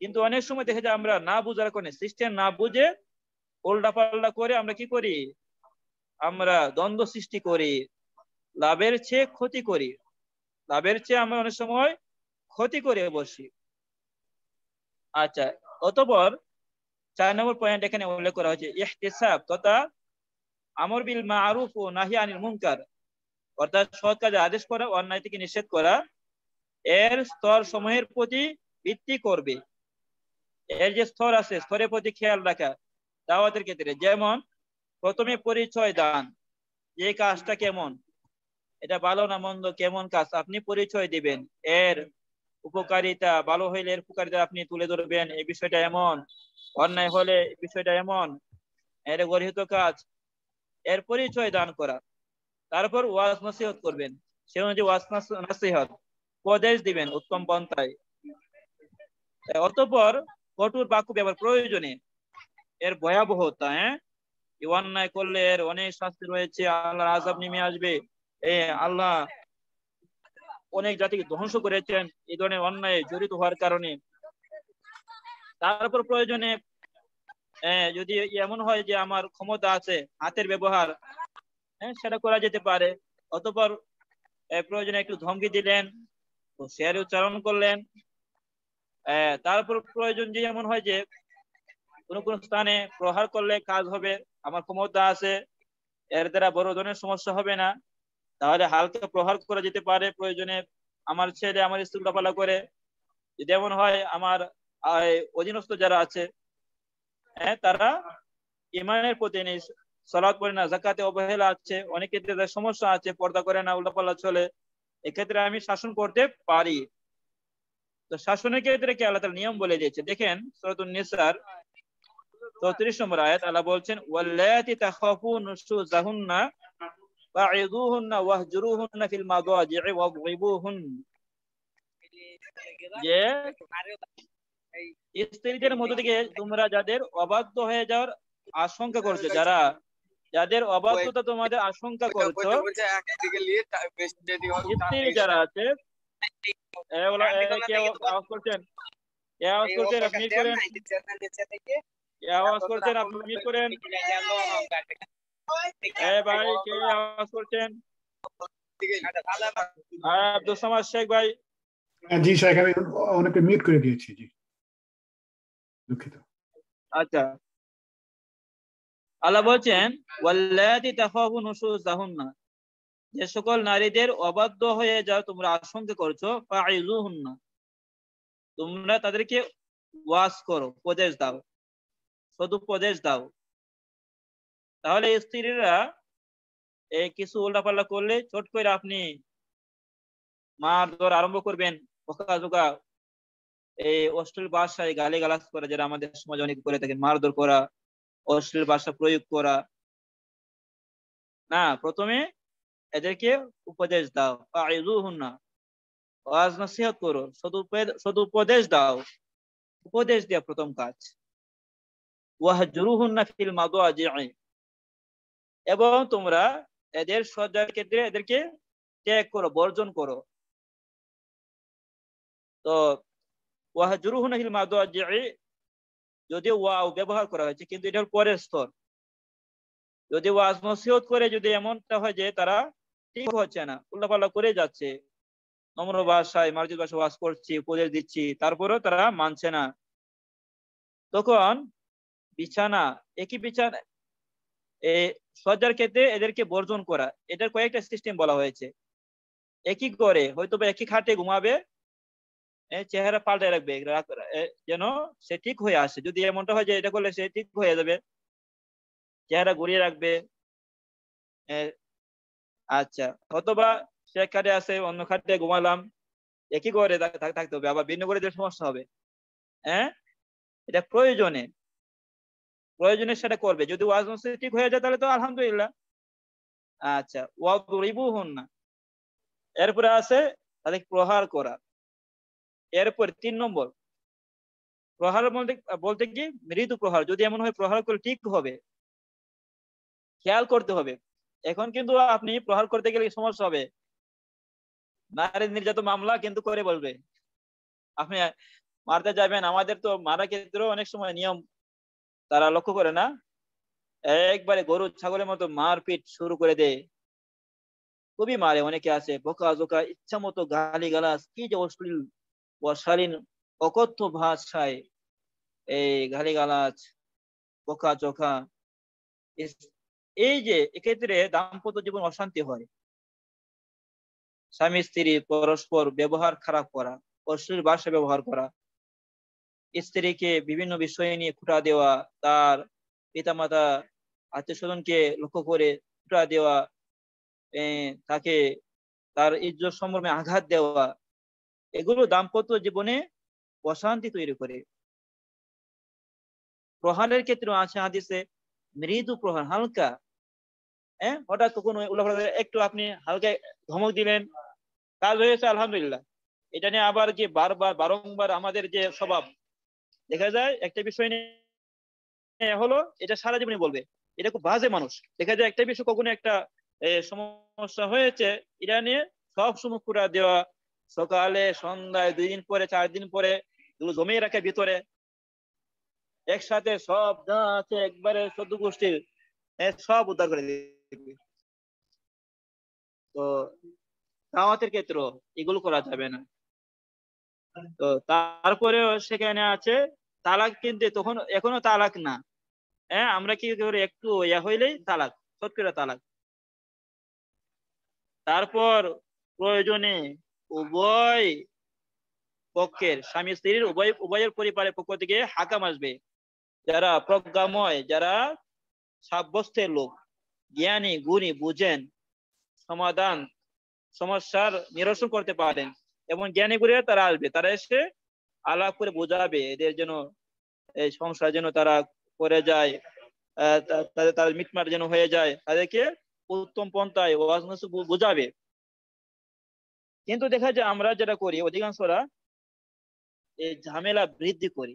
কিন্তু অনেক সময় দেখা যায় আমরা না বুঝার কারণে সিস্টেম না বুঝে ওল্ডা পাল্টা করে আমরা কি করি আমরা দ্বন্দ্ব সৃষ্টি করি লাভের চেয়ে ক্ষতি করি লাভের চেয়ে আমরা অনেক সময় ক্ষতি করে বসি আচ্ছা অতপর চার নম্বর পয়েন্ট এখানে উল্লেখ করা হয়েছে ইহতেসাব তথা আমর বিল মারুফ ও নাহি আনিল মুনকার অর্থাৎ সৎ কাজে আদেশ করা অন্যায় থেকে নিষেধ করা এর স্তর সময়ের প্রতি ভিত্তি করবে এর যে স্তর আছে স্তরের প্রতি খেয়াল রাখা দাওয়াতের ক্ষেত্রে যেমন প্রথমে পরিচয় দান যে কাজটা কেমন এটা ভালো না মন্দ কেমন কাজ আপনি পরিচয় দিবেন এর উপকারিতা ভালো হইলে এর উপকারিতা আপনি তুলে ধরবেন এই বিষয়টা এমন অন্যায় হলে বিষয়টা এমন এর গর্হিত কাজ এর পরিচয় দান করা তারপর ওয়াজ নসিহত করবেন সে অনুযায়ী ওয়াজ নসিহত উপদেশ দিবেন উত্তম পন্থায় অতপর কঠোর বাক্য ব্যবহার প্রয়োজনে এর ভয়াবহতা হ্যাঁ অন্যায় করলে এর অনেক শাস্তি রয়েছে আল্লাহ আজাব নেমে আসবে এ আল্লাহ অনেক জাতিকে ধ্বংস করেছেন এই ধরনের অন্যায় জড়িত হওয়ার কারণে তারপর প্রয়োজনে হ্যাঁ, যদি এমন হয় যে আমার ক্ষমতা আছে হাতের ব্যবহার হ্যাঁ সেটা করা যেতে পারে অতপর প্রয়োজনে একটু ধমকি দিলেন শেয়ারে উচ্চারণ করলেন তারপর প্রয়োজন যে এমন হয় যে কোন কোন স্থানে প্রহার করলে কাজ হবে আমার ক্ষমতা আছে এর দ্বারা বড় ধরনের সমস্যা হবে না তাহলে হালকা প্রহার করা যেতে পারে প্রয়োজনে আমার ছেলে আমার স্কুল করে যদি এমন হয় আমার অধীনস্থ যারা আছে হ্যাঁ তারা ইমানের প্রতি নেই সলাদ পড়ে না জাকাতে অবহেলা আছে অনেক ক্ষেত্রে তাদের সমস্যা আছে পর্দা করে না উল্টাপাল্লা চলে এক্ষেত্রে আমি শাসন করতে পারি তো শাসনের ক্ষেত্রে কি আল্লাহ নিয়ম বলে দিয়েছে দেখেন সরাতুল নিসার চৌত্রিশ নম্বর আয়াত আল্লাহ বলছেন ওয়াল্লাতি তাখাফু নুশুজাহুন্না ফাইদুহুন্না ওয়াহজুরুহুন্না ফিল মাদাজি'i ওয়াদরিবুহুন যে স্ত্রীদের মধ্যে থেকে তোমরা যাদের অবাধ্য হয়ে যাওয়ার আশঙ্কা করছো যারা যাদের অবাধ্যতা তোমাদের আশঙ্কা করছো স্ত্রী যারা আছে আওয়াজ করছেন আপনি করেন ভাই আওয়াজ করছেন শেখ ভাই জি শেখ অনেকে মিট করে দিয়েছি জি দুঃখিত আচ্ছা আল্লাহ বলছেন ওয়াল্লাতি তাখাফু নুশুজাহুন্না যে সকল নারীদের অবাধ্য হয়ে যাও তোমরা আশঙ্কা করছো ফাইযুহুন্না তোমরা তাদেরকে ওয়াজ করো উপদেশ দাও উপদেশ দাও তাহলে স্ত্রীরা এই কিছু উল্টাপাল্লা করলে চট করে আপনি মার ধর আরম্ভ করবেন বকাঝোকা এই অশ্লীল ভাষায় গালি গালাজ করা যারা আমাদের সমাজে অনেক করে থাকে মারধর করা অশ্লীল ভাষা প্রয়োগ করা না প্রথমে এদেরকে উপদেশ দাও না করো উপদেশ দাও উপদেশ দেওয়া প্রথম কাজ না ফিল এবং তোমরা এদের সজ্জার ক্ষেত্রে এদেরকে ত্যাগ করো বর্জন করো তো ওয়াহাজরুহনা হিল মাদুয়াজি যদি ওয়াও ব্যবহার করা হয়েছে কিন্তু এটার পরের স্তর যদি ওয়াজ নসিহত করে যদি এমনটা হয় যে তারা ঠিক হচ্ছে না উল্লাপাল্লা করে যাচ্ছে নম্র ভাষায় মার্জিত ভাষা ওয়াজ করছি উপদেশ দিচ্ছি তারপরেও তারা মানছে না তখন বিছানা একই বিছানা এ সজ্জার ক্ষেত্রে এদেরকে বর্জন করা এটার কয়েকটা সিস্টেম বলা হয়েছে একই করে হয়তো একই খাটে ঘুমাবে চেহারা পাল্টে রাখবে যেন সে ঠিক হয়ে আসে যদি এমনটা হয় যে এটা করলে সে ঠিক হয়ে যাবে চেহারা ঘুরিয়ে রাখবে আচ্ছা অথবা সে খাটে আছে অন্য খাটে ঘুমালাম একই করে থাকতে হবে আবার ভিন্ন করে সমস্যা হবে হ্যাঁ এটা প্রয়োজনে প্রয়োজনে সেটা করবে যদি ওয়াজ মসজিদ ঠিক হয়ে যায় তাহলে তো আলহামদুলিল্লাহ আচ্ছা ওয়াজ হন না এরপরে আছে তাদের প্রহার করা এরপরে তিন নম্বর প্রহার বলতে বলতে কি মৃদু প্রহার যদি এমন হয় প্রহার করে ঠিক হবে খেয়াল করতে হবে এখন কিন্তু আপনি প্রহার করতে গেলে সমস্যা হবে নারী নির্যাতন মামলা কিন্তু করে বলবে আপনি মারতে যাবেন আমাদের তো মারা ক্ষেত্রে অনেক সময় নিয়ম তারা লক্ষ্য করে না একবারে গরু ছাগলের মতো মারপিট শুরু করে দেয় খুবই মারে অনেকে আছে বোকা জোকা ইচ্ছা মতো গালি গালাস কি যে অশ্লীল অশালীন অকথ্য ভাষায় এই গালিগালাজ পোকা চোখা এই যে এক্ষেত্রে দাম্পত্য জীবন অশান্তি হয় স্বামী স্ত্রী পরস্পর ব্যবহার খারাপ করা অশ্লীল ভাষা ব্যবহার করা স্ত্রীকে বিভিন্ন বিষয় নিয়ে খুঁটা দেওয়া তার পিতামাতা আত্মীয় স্বজনকে লক্ষ্য করে খুঁটা দেওয়া তাকে তার ইজ্জত সম্ভ্রমে আঘাত দেওয়া এগুলো দাম্পত্য জীবনে অশান্তি তৈরি করে প্রহারের ক্ষেত্রে আছে হাদিসে মৃদু প্রহার হালকা হ্যাঁ হঠাৎ কখন একটু আপনি হালকা ধমক দিলেন কাজ হয়েছে আলহামদুলিল্লাহ এটা নিয়ে আবার যে বারবার বারংবার আমাদের যে স্বভাব দেখা যায় একটা বিষয় নিয়ে হলো এটা সারা জীবনে বলবে এটা খুব বাজে মানুষ দেখা যায় একটা বিষয় কখনো একটা সমস্যা হয়েছে এটা নিয়ে সব সময় দেওয়া সকালে সন্ধ্যায় দুই দিন পরে চার দিন পরে এগুলো জমিয়ে রাখে ভিতরে একসাথে সব যা আছে একবারে চোদ্দ গোষ্ঠীর সব উদ্ধার করে দিবে তো দাওয়াতের এগুলো করা যাবে না তো তারপরেও সেখানে আছে তালাক কিন্তু তখন এখনো তালাক না হ্যাঁ আমরা কি করি একটু ইয়া হইলেই তালাক সৎ তালাক তারপর প্রয়োজনে উভয় পক্ষের স্বামী স্ত্রীর উভয় উভয়ের পরিবারের পক্ষ থেকে হাকাম আসবে যারা প্রজ্ঞাময় যারা সাব্যস্তের লোক জ্ঞানী গুণী বুঝেন সমাধান সমস্যার নিরসন করতে পারেন এবং জ্ঞানী গুণীরা তারা আসবে তারা এসে আলাপ করে বোঝাবে এদের যেন এই সংসার যেন তারা করে যায় তাদের তাদের মিটমাট যেন হয়ে যায় তাদেরকে উত্তম পন্থায় বোঝাবে কিন্তু দেখা যায় আমরা যেটা করি অধিকাংশরা এই ঝামেলা বৃদ্ধি করি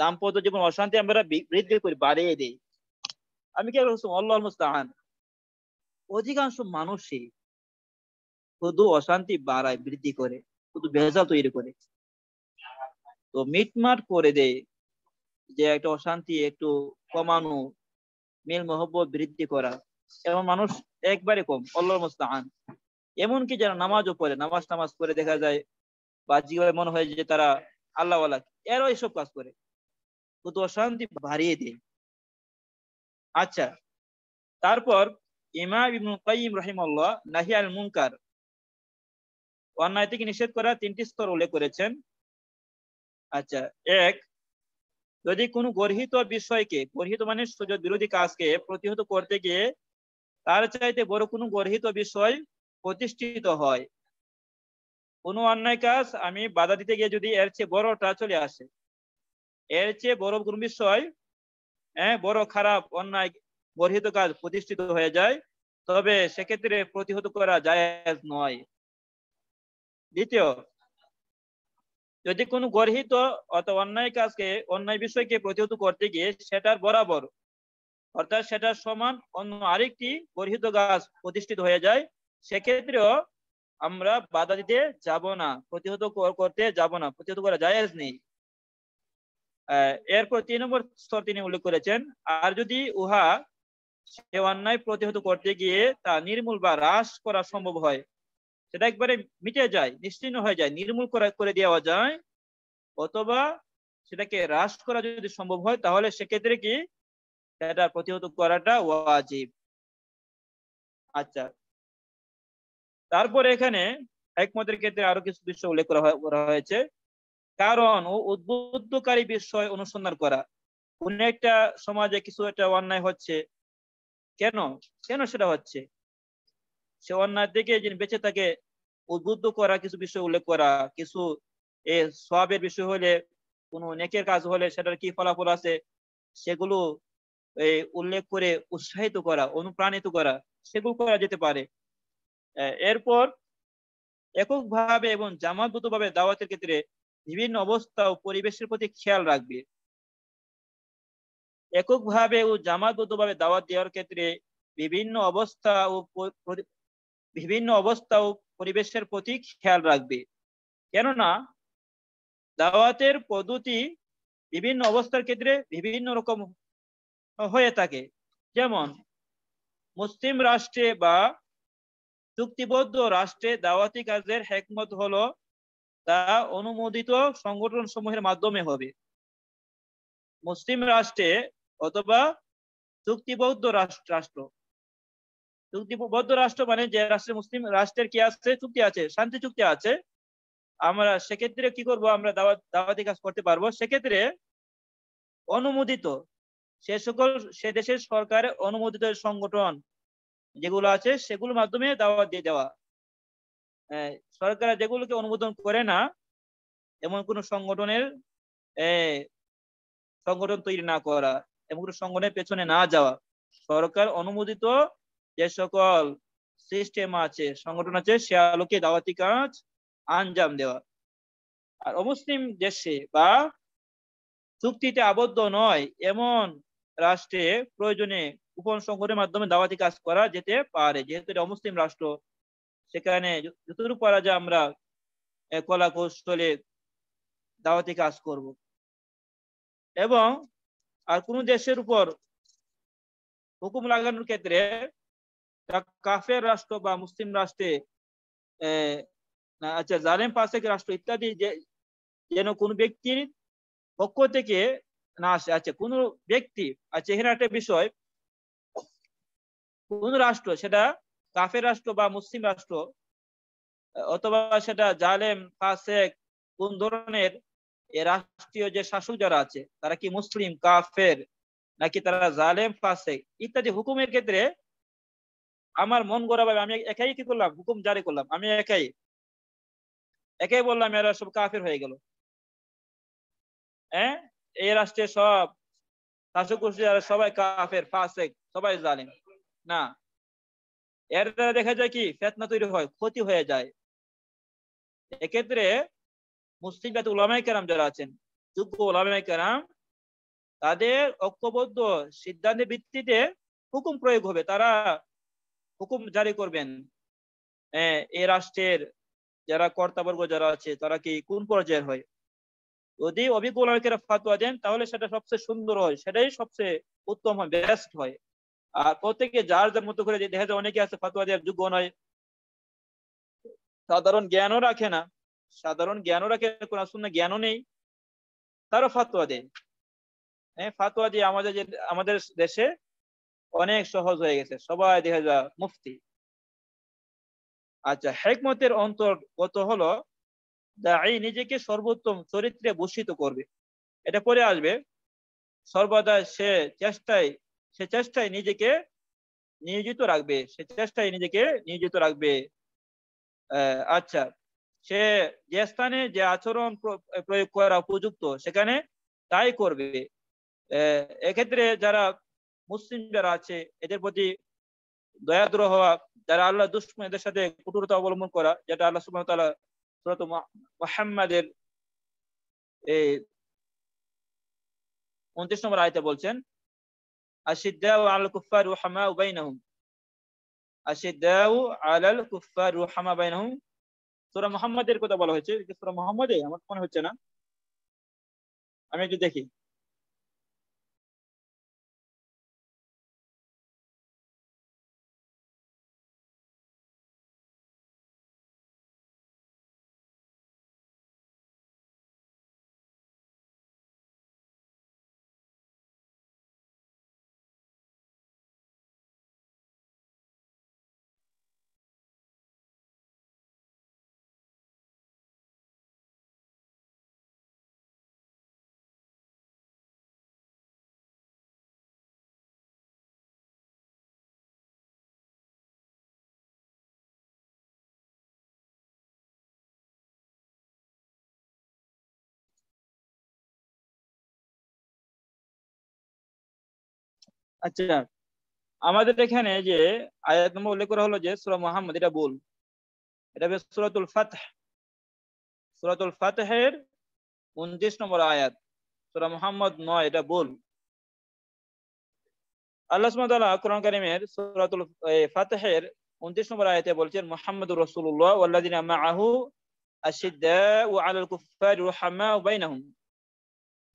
দাম্পত্য জীবন অশান্তি আমরা বৃদ্ধি করি বাড়িয়ে দিই আমি কি আল্লাহ মুস্তাহান অধিকাংশ মানুষই শুধু অশান্তি বাড়ায় বৃদ্ধি করে শুধু ভেজাল তৈরি করে তো মিটমাট করে দেয় যে একটা অশান্তি একটু কমানো মিল মহব্বত বৃদ্ধি করা এবং মানুষ একবারে কম আল্লাহ মুস্তাহান এমনকি যারা নামাজও পড়ে নামাজ টামাজ করে দেখা যায় বা যেভাবে মনে হয় যে তারা আল্লাহ এরও এইসব কাজ করে কত অশান্তি বাড়িয়ে দেয় আচ্ছা তারপর ইমাম নাহিয়াল মুনকার অন্যায় থেকে নিষেধ করার তিনটি স্তর উল্লেখ করেছেন আচ্ছা এক যদি কোনো গর্হিত বিষয়কে গর্হিত মানে বিরোধী কাজকে প্রতিহত করতে গিয়ে তার চাইতে বড় কোনো গর্হিত বিষয় প্রতিষ্ঠিত হয় কোনো অন্যায় কাজ আমি বাধা দিতে গিয়ে যদি এর চেয়ে বড়টা চলে আসে এর চেয়ে বড় কোন বিষয় হ্যাঁ বড় খারাপ অন্যায় বর্হিত কাজ প্রতিষ্ঠিত হয়ে যায় তবে সেক্ষেত্রে প্রতিহত করা জায়েজ নয় দ্বিতীয় যদি কোনো গর্হিত অথবা অন্যায় কাজকে অন্যায় বিষয়কে প্রতিহত করতে গিয়ে সেটার বরাবর অর্থাৎ সেটার সমান অন্য আরেকটি গর্হিত গাছ প্রতিষ্ঠিত হয়ে যায় সেক্ষেত্রেও আমরা বাধা দিতে যাব না প্রতিহত করতে যাব না প্রতিহত করা যায় নেই এরপর তিন নম্বর স্তর তিনি উল্লেখ করেছেন আর যদি উহা সে অন্যায় প্রতিহত করতে গিয়ে তা নির্মূল বা হ্রাস করা সম্ভব হয় সেটা একবারে মিটে যায় নিশ্চিন্ন হয়ে যায় নির্মূল করে দেওয়া যায় অথবা সেটাকে হ্রাস করা যদি সম্ভব হয় তাহলে সেক্ষেত্রে কি সেটা প্রতিহত করাটা ওয়াজিব আচ্ছা তারপর এখানে একমতের ক্ষেত্রে আরো কিছু বিষয় উল্লেখ করা হয়েছে কারণ ও উদ্বুদ্ধকারী বিষয় অনুসন্ধান করা কোন একটা সমাজে কিছু একটা অন্যায় হচ্ছে কেন কেন সেটা হচ্ছে সে অন্যায় থেকে যিনি বেঁচে থাকে উদ্বুদ্ধ করা কিছু বিষয় উল্লেখ করা কিছু এ সবের বিষয় হলে কোনো নেকের কাজ হলে সেটার কি ফলাফল আছে সেগুলো উল্লেখ করে উৎসাহিত করা অনুপ্রাণিত করা সেগুলো করা যেতে পারে এরপর এককভাবে এবং জামাতগতভাবে দাওয়াতের ক্ষেত্রে বিভিন্ন অবস্থা ও পরিবেশের প্রতি খেয়াল রাখবে এককভাবে ও জামাতগতভাবে দাওয়াত দেওয়ার ক্ষেত্রে বিভিন্ন অবস্থা ও বিভিন্ন অবস্থা ও পরিবেশের প্রতি খেয়াল রাখবে কেননা দাওয়াতের পদ্ধতি বিভিন্ন অবস্থার ক্ষেত্রে বিভিন্ন রকম হয়ে থাকে যেমন মুসলিম রাষ্ট্রে বা চুক্তিবদ্ধ রাষ্ট্রে দাওয়াতি কাজের হেকমত হলো তা অনুমোদিত সংগঠন সমূহের মাধ্যমে হবে মুসলিম রাষ্ট্রে অথবা চুক্তিবদ্ধ রাষ্ট্র চুক্তিবদ্ধ রাষ্ট্র মানে যে রাষ্ট্রে মুসলিম রাষ্ট্রের কি আছে চুক্তি আছে শান্তি চুক্তি আছে আমরা সেক্ষেত্রে কি করব আমরা দাওয়াত দাওয়াতি কাজ করতে পারবো সেক্ষেত্রে অনুমোদিত সে সকল সে দেশের সরকারের অনুমোদিত সংগঠন যেগুলো আছে সেগুলোর মাধ্যমে দাওয়াত দিয়ে দেওয়া সরকার যেগুলোকে অনুমোদন করে না এমন কোনো সংগঠনের সংগঠন তৈরি না করা এমন কোন সংগঠনের পেছনে না যাওয়া সরকার অনুমোদিত যে সকল সিস্টেম আছে সংগঠন আছে সে আলোকে দাওয়াতি কাজ আঞ্জাম দেওয়া আর অমুসলিম দেশে বা চুক্তিতে আবদ্ধ নয় এমন রাষ্ট্রে প্রয়োজনে গোপন সংগঠনের মাধ্যমে দাওয়াতি কাজ করা যেতে পারে যেহেতু এটা অমুসলিম রাষ্ট্র সেখানে যতটুকু পারা যায় আমরা কলা কৌশলে দাওয়াতি কাজ করব এবং আর কোন দেশের উপর হুকুম লাগানোর ক্ষেত্রে কাফের রাষ্ট্র বা মুসলিম রাষ্ট্রে আচ্ছা জালেম পাশেক রাষ্ট্র ইত্যাদি যে যেন কোন ব্যক্তির পক্ষ থেকে না আসে আচ্ছা কোন ব্যক্তি আচ্ছা এখানে একটা বিষয় কোন রাষ্ট্র সেটা কাফের রাষ্ট্র বা মুসলিম রাষ্ট্র অথবা সেটা জালেম ফাসেক কোন ধরনের রাষ্ট্রীয় যে শাসক যারা আছে তারা কি মুসলিম কাফের নাকি তারা জালেম ফাসেক ইত্যাদি হুকুমের ক্ষেত্রে আমার মন গড়া ভাবে আমি একাই কি করলাম হুকুম জারি করলাম আমি একাই একাই বললাম এরা সব কাফের হয়ে গেল হ্যাঁ এই রাষ্ট্রে সব শাসক সবাই কাফের ফাসেক সবাই জালেম না এর দ্বারা দেখা যায় কি ফেতনা তৈরি হয় ক্ষতি হয়ে যায় এক্ষেত্রে মুসলিম জাতি ওলামাই কেরাম যারা আছেন যোগ্য ওলামাই কেরাম তাদের ঐক্যবদ্ধ সিদ্ধান্তের ভিত্তিতে হুকুম প্রয়োগ হবে তারা হুকুম জারি করবেন এ রাষ্ট্রের যারা কর্তাবর্গ যারা আছে তারা কি কোন পর্যায়ের হয় যদি অভিজ্ঞ ওলামাইকেরা ফাতুয়া দেন তাহলে সেটা সবচেয়ে সুন্দর হয় সেটাই সবচেয়ে উত্তম হয় বেস্ট হয় আর প্রত্যেকে যার যার মতো করে দেখা যায় অনেকে আছে ফাতুয়া দেওয়ার যোগ্য নয় সাধারণ জ্ঞানও রাখে না সাধারণ জ্ঞানও রাখে কোরআন সুন্না জ্ঞানও নেই তারও ফাতোয়া দেয় হ্যাঁ ফাতোয়া দিয়ে আমাদের যে আমাদের দেশে অনেক সহজ হয়ে গেছে সবাই দেখা যায় মুফতি আচ্ছা হেকমতের অন্তর্গত হলো দায়ী নিজেকে সর্বোত্তম চরিত্রে ভূষিত করবে এটা পরে আসবে সর্বদা সে চেষ্টায় সে চেষ্টায় নিজেকে নিয়োজিত রাখবে সে চেষ্টায় নিজেকে নিয়োজিত রাখবে আচ্ছা সে যে স্থানে যে আচরণ প্রয়োগ করা উপযুক্ত সেখানে তাই করবে এক্ষেত্রে যারা মুসলিম যারা আছে এদের প্রতি দয়াদ্র হওয়া যারা আল্লাহ দুশ্মন এদের সাথে কঠোরতা অবলম্বন করা যেটা আল্লাহ সুবাহ সুরত মোহাম্মদের এই উনত্রিশ নম্বর আয়তে বলছেন أشداء على الكفار رحماء بينهم أشداء على الكفار رحماء بينهم সূরা মুহাম্মাদের কথা বলা হয়েছে সূরা মুহাম্মাদে আমার মনে হচ্ছে أنا আমি একটু দেখি আচ্ছা আমাদের এখানে যে আয়াত নম্বর উল্লেখ করা হলো যে সুরা মোহাম্মদ এটা বল এটা হবে সুরাতুল ফাতহ সুরাতুল ফাতহের উনত্রিশ নম্বর আয়াত সুরা মোহাম্মদ নয় এটা বল আল্লাহ কোরআন করিমের সুরাতুল ফাতহের উনত্রিশ নম্বর আয়াতে বলছেন মোহাম্মদ রসুল্লাহ আশিদ্দা ও আল কুফার রুহামা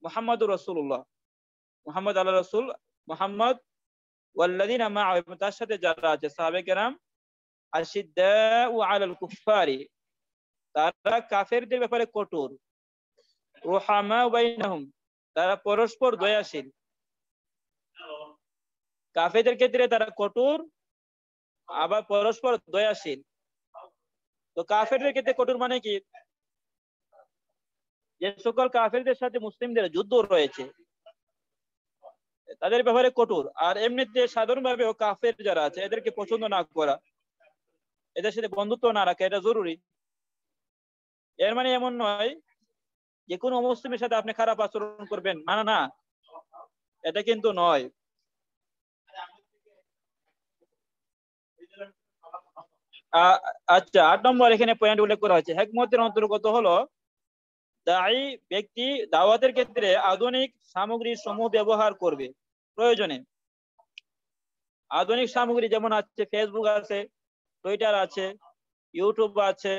মোহাম্মদ রসুল্লাহ মোহাম্মদ আল্লাহ রসুল মোহাম্মদ ওয়াল্লাদিন আমা এবং তার সাথে যারা আছে সাহাবে কেরাম আশিদ্দা ও আলাল কুফারি তারা কাফেরদের ব্যাপারে কঠোর তারা পরস্পর দয়াশীল ক্ষেত্রে তারা কঠোর আবার পরস্পর দয়াশীল তো কাফেরদের ক্ষেত্রে কঠোর মানে কি যে সকল কাফেরদের সাথে মুসলিমদের যুদ্ধ রয়েছে তাদের ব্যাপারে কঠোর আর এমনিতে সাধারণভাবেও কাফের যারা আছে এদেরকে পছন্দ না করা এদের সাথে বন্ধুত্ব না রাখা এটা জরুরি এর মানে এমন নয় যে কোনো অমুসলিমের সাথে আপনি খারাপ আচরণ করবেন না না এটা কিন্তু নয় আচ্ছা আট নম্বর এখানে পয়েন্ট উল্লেখ করা হয়েছে হেকমতের অন্তর্গত হলো দায়ী ব্যক্তি দাওয়াতের ক্ষেত্রে আধুনিক সামগ্রী সমূহ ব্যবহার করবে প্রয়োজনে আধুনিক সামগ্রী যেমন আছে ফেসবুক আছে টুইটার আছে ইউটিউব আছে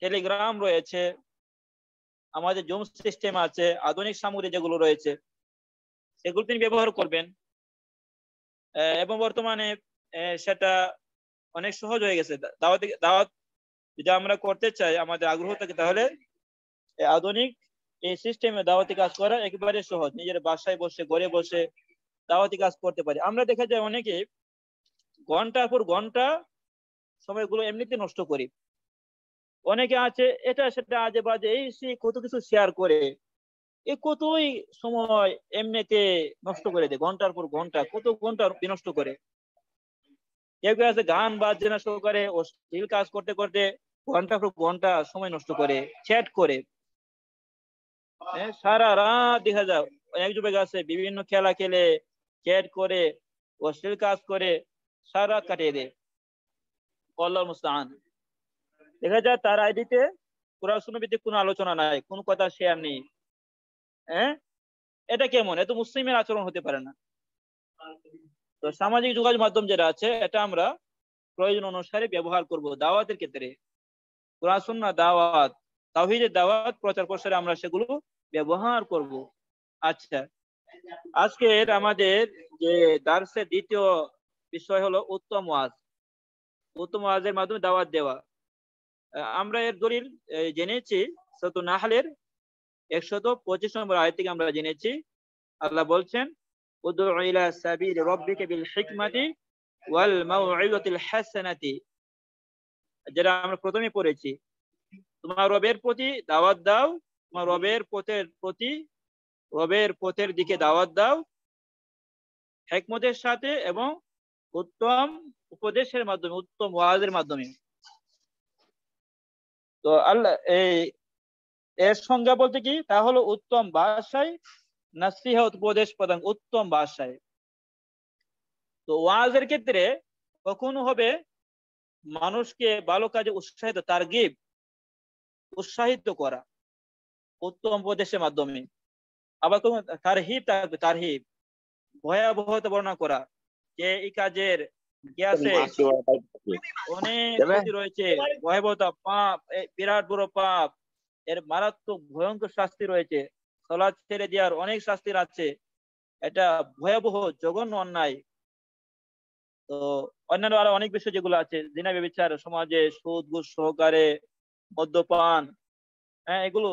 টেলিগ্রাম রয়েছে আমাদের জুম সিস্টেম আছে আধুনিক সামগ্রী যেগুলো রয়েছে সেগুলো তিনি ব্যবহার করবেন এবং বর্তমানে সেটা অনেক সহজ হয়ে গেছে দাওয়াত দাওয়াত যদি আমরা করতে চাই আমাদের আগ্রহ থাকে তাহলে আধুনিক এই সিস্টেমে দাওয়াতি কাজ করা একেবারে সহজ নিজের বাসায় বসে ঘরে বসে দাওয়াতি কাজ করতে পারি আমরা দেখা যায় অনেকে ঘন্টার পর ঘন্টা সময়গুলো এমনিতে নষ্ট করি অনেকে আছে এটা সেটা আজে বাজে এই সে কত কিছু শেয়ার করে এ কতই সময় এমনিতে নষ্ট করে দেয় ঘন্টার পর ঘন্টা কত ঘন্টা বিনষ্ট করে কেউ কেউ আছে গান বাজনা শো করে অশ্লীল কাজ করতে করতে ঘন্টা পর ঘন্টা সময় নষ্ট করে চ্যাট করে সারা রাত দেখা যায় এক যুবক আছে বিভিন্ন খেলা খেলে চ্যাট করে অশ্লীল কাজ করে সারা রাত কাটিয়ে দেয় কল্লা মুস্তাহান দেখা যায় তার আইডিতে কোরআন ভিত্তিক কোনো আলোচনা নাই কোনো কথা শেয়ার নেই হ্যাঁ এটা কেমন এত মুসলিমের আচরণ হতে পারে না তো সামাজিক যোগাযোগ মাধ্যম যেটা আছে এটা আমরা প্রয়োজন অনুসারে ব্যবহার করব দাওয়াতের ক্ষেত্রে কোরআসুন্না দাওয়াত তাহিদের দাওয়াত প্রচার প্রসারে আমরা সেগুলো ব্যবহার করব আচ্ছা আজকের আমাদের যে দার্সের দ্বিতীয় বিষয় হলো উত্তম ওয়াজ উত্তম ওয়াজের মাধ্যমে দাওয়াত দেওয়া আমরা এর দলিল জেনেছি সত নাহালের একশত পঁচিশ নম্বর আয় থেকে আমরা জেনেছি আল্লাহ বলছেন যেটা আমরা প্রথমে পড়েছি তোমার রবের প্রতি দাওয়াত দাও তোমার রবের পথের প্রতি রবের পথের দিকে দাওয়াত দাও হেকমতের সাথে এবং উত্তম উপদেশের মাধ্যমে উত্তম ওয়াজের মাধ্যমে তো আল্লাহ এই এর সংজ্ঞা বলতে কি তা হলো উত্তম বাসায় নাসিহা উপদেশ প্রদান উত্তম ভাষায় তো ওয়াজের ক্ষেত্রে কখনো হবে মানুষকে ভালো কাজে উৎসাহিত তার গিব উৎসাহিত করা উত্তম উপদেশের মাধ্যমে আবার কখনো তার হিপ থাকবে তার হিপ ভয়াবহতা বর্ণনা করা যে এই কাজের গ্যাসে অনেক রয়েছে ভয়াবহতা পাপ বিরাট বড় পাপ এর মারাত্মক ভয়ঙ্কর শাস্তি রয়েছে সলাদ ছেড়ে দেওয়ার অনেক শাস্তির আছে এটা ভয়াবহ জঘন্য অন্যায় তো অন্যান্য আরো অনেক বিষয় যেগুলো আছে দিনা বিচার সমাজে সুদ ঘুষ সহকারে মদ্যপান হ্যাঁ এগুলো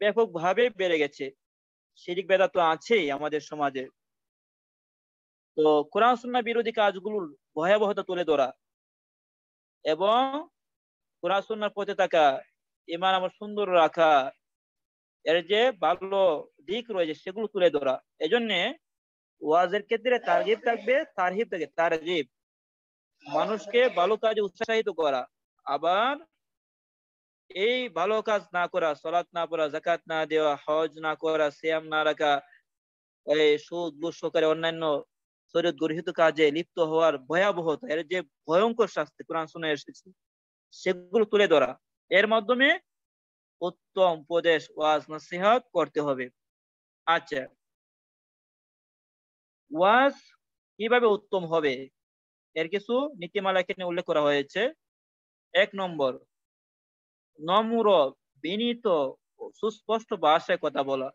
ব্যাপক ভাবে বেড়ে গেছে সেদিক বেদা তো আছেই আমাদের সমাজে তো কোরআন সুন্না বিরোধী কাজগুলোর ভয়াবহতা তুলে ধরা এবং কোরআন সুন্নার পথে থাকা ইমান আমার সুন্দর রাখা এর যে ভালো দিক রয়েছে সেগুলো তুলে ধরা এই জন্য ওয়াজের ক্ষেত্রে তারগিব থাকবে তারহিব থাকে তারগিব মানুষকে ভালো কাজে উৎসাহিত করা আবার এই ভালো কাজ না করা সলাৎ না পড়া জাকাত না দেওয়া হজ না করা শ্যাম না রাখা এই সুদ বুসকারে অন্যান্য শরীর গরহিত কাজে লিপ্ত হওয়ার ভয়াবহতা এর যে ভয়ঙ্কর শাস্তি কোরআন শুনে এসেছে সেগুলো তুলে ধরা এর মাধ্যমে উত্তম উপদেশ ওয়াজ নসিহত করতে হবে আচ্ছা ওয়াজ কিভাবে উত্তম হবে এর কিছু নীতিমালা এখানে উল্লেখ করা হয়েছে এক নম্বর নম্র বিনীত সুস্পষ্ট ভাষায় কথা বলা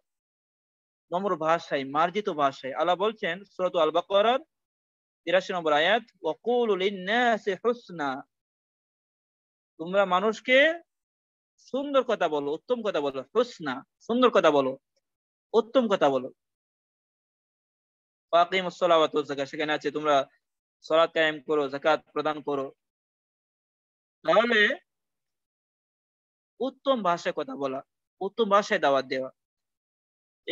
নম্র ভাষায় মার্জিত ভাষায় আল্লাহ বলছেন সুরত আল করার তিরাশি নম্বর আয়াত ওকুল তোমরা মানুষকে সুন্দর কথা বলো উত্তম কথা বলো হুসনা সুন্দর কথা বলো উত্তম কথা বলো সেখানে আছে তোমরা সলাৎ কায়েম করো জাকাত প্রদান করো তাহলে উত্তম ভাষায় কথা বলা উত্তম ভাষায় দাওয়াত দেওয়া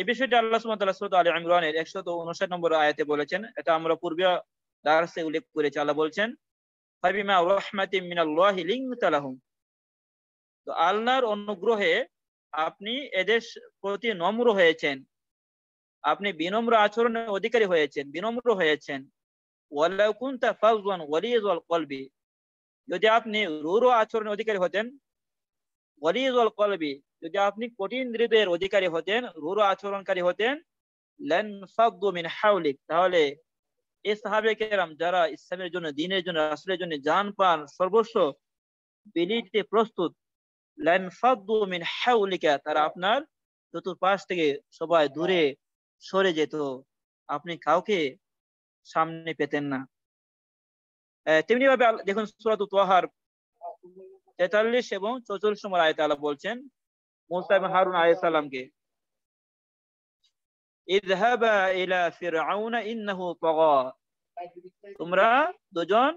এই বিষয়টি আল্লাহ সুমতাল্লাহ সৌদ আলী ইমরানের একশত উনষাট নম্বর আয়াতে বলেছেন এটা আমরা পূর্বে দার্সে উল্লেখ করেছি আল্লাহ বলছেন ফাবিমা রহমাতি মিনাল্লাহি লিংতালাহুম তো আল্লাহর অনুগ্রহে আপনি এদের প্রতি নম্র হয়েছেন আপনি বিনম্র আচরণের অধিকারী হয়েছেন বিনম্র হয়েছেন কলবি যদি আপনি রুর আচরণের অধিকারী হতেন কলবি যদি আপনি কঠিন হৃদয়ের অধিকারী হতেন রুর আচরণকারী হতেন মিন হাউলিক তাহলে এ সাহাবে কেরাম যারা ইসলামের জন্য দিনের জন্য রাষ্ট্রের জন্য জান পান সর্বস্ব বিলিতে প্রস্তুত মিন হাউলিকা তারা আপনার চতুর্পাশ থেকে সবাই দূরে সরে যেত আপনি কাউকে সামনে পেতেন না তেমনি ভাবে দেখুন তেতাল্লিশ এবং চৌচল্লিশ নম্বর আয়ত আলা বলছেন মুসা এবং হারুন আলাই সাল্লামকে ইলা ফিরআউনা ইন্নাহু তাগা তোমরা দুজন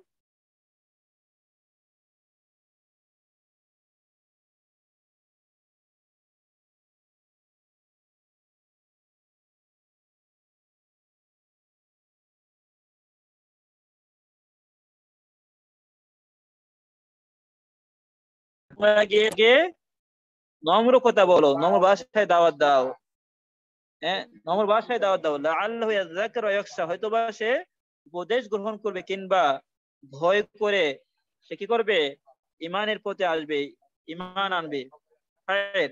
নম্র কথা বলো নম্র বাসায় দাওয়াত দাও হ্যাঁ নম্র বাসায় দাওয়াত দাও আল্লাহ হয়তো বা সে উপদেশ গ্রহণ করবে কিংবা ভয় করে সে কি করবে ইমানের পথে আসবে ইমান আনবে হ্যাঁ,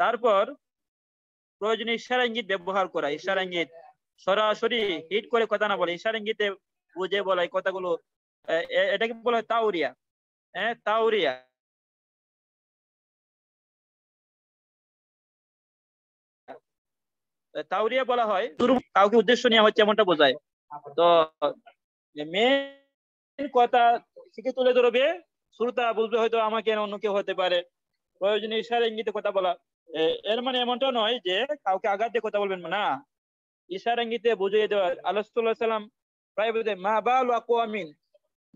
তারপর প্রয়োজনে ইশারা ইঙ্গিত ব্যবহার করা ইশারা ইঙ্গিত সরাসরি হিট করে কথা না বলে ইশারা ইঙ্গিতে বুঝে বলা এই কথাগুলো এটাকে বলা হয় তাউরিয়া হ্যাঁ তাওরিয়া তাওরিয়া বলা হয় কাউকে উদ্দেশ্য নিয়ে হচ্ছে এমনটা বোঝায় তো মেন কথা থেকে তুলে ধরবে শ্রোতা বুঝবে হয়তো আমাকে অন্য কেউ হতে পারে প্রয়োজনে ইশারা ইঙ্গিতে কথা বলা এর মানে এমনটা নয় যে কাউকে আঘাত দিয়ে কথা বলবেন না ইশারা ইঙ্গিতে বুঝিয়ে দেওয়া আল্লাহ সাল্লাম প্রায় মা বাল আমিন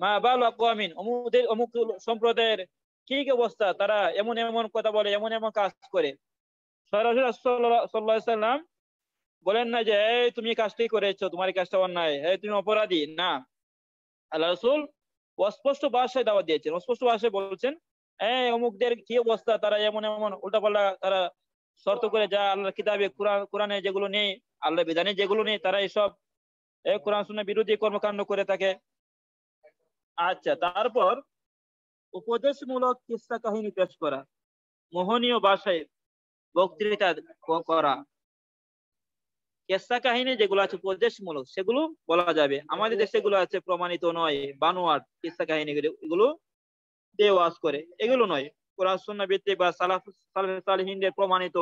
মা বাল আকামিন অমুদের অমুক সম্প্রদায়ের কি কি অবস্থা তারা এমন এমন কথা বলে এমন এমন কাজ করে সরাসরি বলেন না যে এই তুমি কাজটি করেছো তোমার কাজটা অন্যায় হ্যাঁ তুমি অপরাধী না আল্লাহ রসুল অস্পষ্ট ভাষায় দাওয়া দিয়েছেন অস্পষ্ট ভাষায় বলছেন হ্যাঁ অমুকদের কি অবস্থা তারা এমন এমন উল্টাপাল্লা তারা শর্ত করে যা আল্লাহ কিতাবে কোরআন কোরআনে যেগুলো নেই আল্লাহ বিধানে যেগুলো নেই তারা এসব কোরআন শুনে বিরোধী কর্মকাণ্ড করে থাকে আচ্ছা তারপর উপদেশমূলক কিস্তা কাহিনী পেশ করা মোহনীয় ভাষায় বক্তৃতা করা কেসা কাহিনী যেগুলো আছে উপদেশমূলক সেগুলো বলা যাবে আমাদের দেশে এগুলো আছে প্রমাণিত নয় বানোয়ার কিস্তা কাহিনী এগুলো দেওয়াজ করে এগুলো নয় কোরআসন্না ভিত্তিক বা সালাফ সালহিনদের প্রমাণিত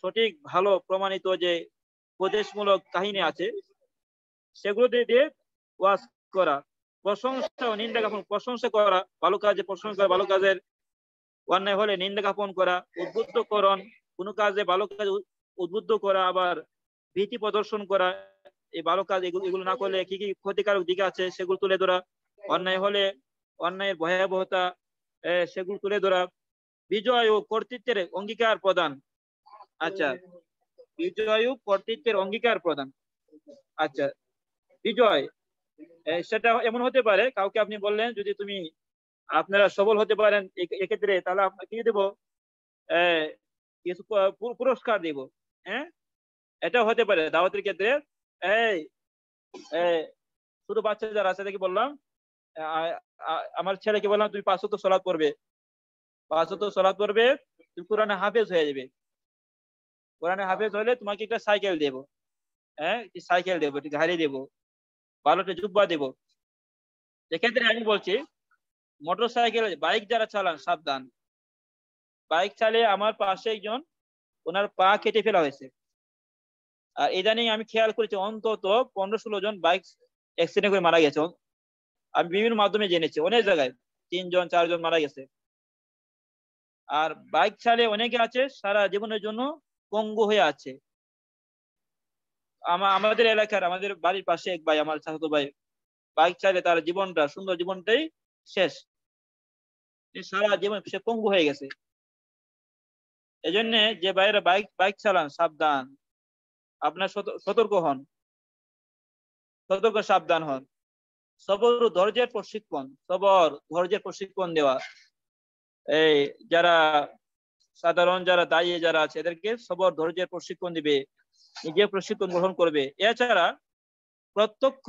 সঠিক ভালো প্রমাণিত যে উপদেশমূলক কাহিনী আছে সেগুলো দিয়ে ওয়াজ করা প্রশংসা ও নিন্দা জ্ঞাপন প্রশংসা করা ভালো কাজে প্রশংসা করা ভালো কাজের অন্যায় হলে নিন্দা জ্ঞাপন করা উদ্বুদ্ধকরণ কোনো কাজে ভালো কাজ উদ্বুদ্ধ করা আবার ভীতি প্রদর্শন করা এই ভালো কাজ এগুলো না করলে কি কি ক্ষতিকারক দিক আছে সেগুলো তুলে ধরা অন্যায় হলে অন্যায়ের ভয়াবহতা সেগুলো তুলে ধরা বিজয় ও কর্তৃত্বের অঙ্গীকার প্রদান আচ্ছা বিজয় ও কর্তৃত্বের অঙ্গীকার প্রদান আচ্ছা বিজয় সেটা এমন হতে পারে কাউকে আপনি বললেন যদি তুমি আপনারা সবল হতে পারেন এক্ষেত্রে তাহলে আপনাকে দেবো পুরস্কার দিব হ্যাঁ এটা হতে পারে দাওয়াতের ক্ষেত্রে এই বাচ্চা যারা আছে তাকে বললাম আমার ছেলেকে বললাম তুমি পাঁচশত সলাদ পড়বে পাঁচশত সলাদ পড়বে তুমি কোরআনে হাফেজ হয়ে যাবে কোরআনে হাফেজ হলে তোমাকে একটা সাইকেল দেবো হ্যাঁ সাইকেল দেবো গাড়ি দেবো বারোটি জুব্বা দিব সেক্ষেত্রে আমি বলছি মোটর সাইকেল বাইক যারা চালান সাবধান বাইক চালিয়ে আমার পাশে একজন ওনার পা কেটে ফেলা হয়েছে আর ইদানিং আমি খেয়াল করেছি অন্তত পনেরো ষোলো জন বাইক অ্যাক্সিডেন্ট করে মারা গেছে আমি বিভিন্ন মাধ্যমে জেনেছি অনেক জায়গায় তিনজন চারজন মারা গেছে আর বাইক চালিয়ে অনেকে আছে সারা জীবনের জন্য পঙ্গু হয়ে আছে আমাদের এলাকার আমাদের বাড়ির পাশে এক ভাই আমার চাচাতো ভাই বাইক চালে তার জীবনটা সুন্দর জীবনটাই শেষ সারা জীবন সে পঙ্গু হয়ে গেছে এজন্য যে ভাইরা বাইক বাইক চালান সাবধান আপনার সতর্ক হন সতর্ক সাবধান হন সবর ধৈর্যের প্রশিক্ষণ সবর ধৈর্যের প্রশিক্ষণ দেওয়া এই যারা সাধারণ যারা দায়ী যারা আছে এদেরকে সবর ধৈর্যের প্রশিক্ষণ দিবে নিজে প্রশিক্ষণ গ্রহণ করবে এছাড়া প্রত্যক্ষ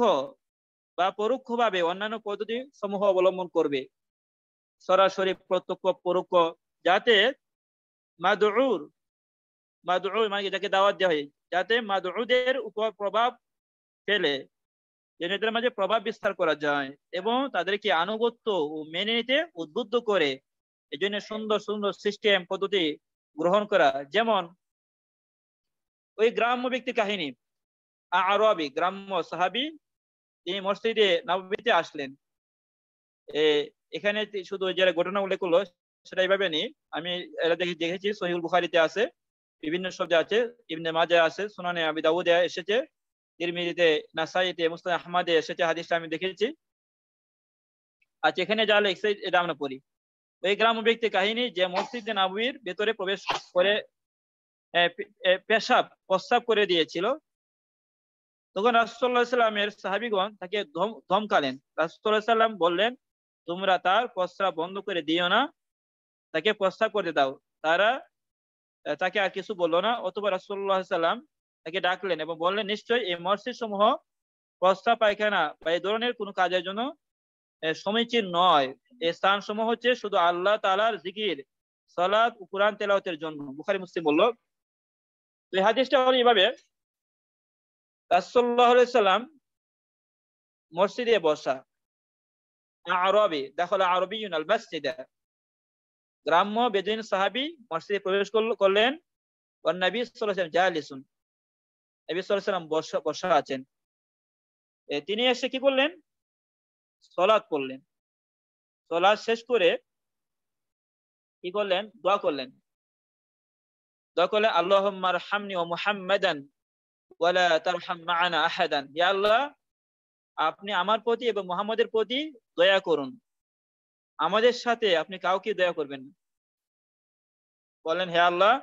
বা পরোক্ষভাবে অন্যান্য পদ্ধতি সমূহ অবলম্বন করবে সরাসরি প্রত্যক্ষ পরোক্ষ যাতে মাদুর মাদুর মানে যাকে দাওয়াত দেওয়া হয় যাতে মাদুরদের উপর প্রভাব ফেলে জেনেদের মাঝে প্রভাব বিস্তার করা যায় এবং তাদেরকে আনুগত্য ও মেনে নিতে উদ্বুদ্ধ করে এই জন্য সুন্দর সুন্দর সিস্টেম পদ্ধতি গ্রহণ করা যেমন ওই গ্রাম্য ব্যক্তি কাহিনী আরবি গ্রাম্য সাহাবি তিনি মসজিদে নবীতে আসলেন এখানে শুধু যারা ঘটনা উল্লেখ করলো সেটা এইভাবে নেই আমি এটা দেখে দেখেছি সহিউল বুখারিতে আছে বিভিন্ন শব্দে আছে ইমনে মাজা আছে সোনানে আমি দাউদে এসেছে তিরমিজিতে নাসাইতে মুস্তা আহমাদে এসেছে হাদিসটা আমি দেখেছি আচ্ছা এখানে যা লেখছে এটা আমরা পড়ি ওই গ্রাম ব্যক্তি কাহিনী যে মসজিদ নাবির ভেতরে প্রবেশ করে পেশাব প্রস্তাব করে দিয়েছিল তখন রাসুল্লাহ সাহাবিগণ তাকে ধমকালেন রাসুল্লাহ বললেন তোমরা তার প্রস্তাব বন্ধ করে দিও না তাকে প্রস্তাব করে দাও তারা তাকে আর কিছু বললো না অথবা রাসুল্লাহ সাল্লাম তাকে ডাকলেন এবং বললেন নিশ্চয়ই এই মসজিদ সমূহ প্রস্তাব পায়খানা বা এই ধরনের কোনো কাজের জন্য সমীচীন নয় এই স্থান সমূহ হচ্ছে শুধু আল্লাহ তালার জিকির সলাদ উপরান তেলাওতের জন্য বুখারি মুসলিম বললো তো হাদিসটা এভাবে মসজিদে বসা আরবি দেখো আরবি ইউনাল মসজিদে গ্রাম্য বেদিন সাহাবি মসজিদে প্রবেশ করলেন নবী সাল্লাম বসা বসা আছেন তিনি এসে কি করলেন সলাদ করলেন সলাদ শেষ করে কি করলেন দোয়া করলেন দকলে করলে আল্লাহ হামনি ও মুহাম্মাদান ওয়ালা তারহাম আহাদান ইয়া আল্লাহ আপনি আমার প্রতি এবং মোহাম্মদের প্রতি দয়া করুন আমাদের সাথে আপনি কাউকে দয়া করবেন না বলেন হে আল্লাহ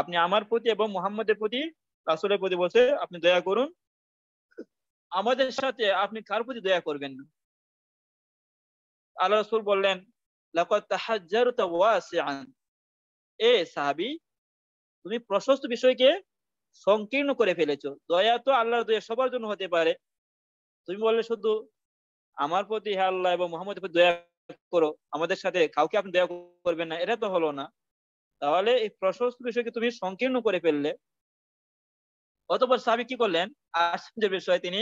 আপনি আমার প্রতি এবং মোহাম্মদের প্রতি রাসুলের প্রতি বসে আপনি দয়া করুন আমাদের সাথে আপনি কার প্রতি দয়া করবেন না আল্লাহ রসুল বললেন এ সাহাবি তুমি প্রশস্ত বিষয়কে সংকীর্ণ করে ফেলেছ দয়া তো আল্লাহর দয়া সবার জন্য হতে পারে তুমি বললে শুধু আমার প্রতি হ্যাঁ আল্লাহ এবং মোহাম্মদ প্রতি দয়া করো আমাদের সাথে কাউকে আপনি দয়া করবেন না এটা তো হলো না তাহলে এই প্রশস্ত বিষয়কে তুমি সংকীর্ণ করে ফেললে অতপর সাবি কি করলেন আশ্চর্যের বিষয় তিনি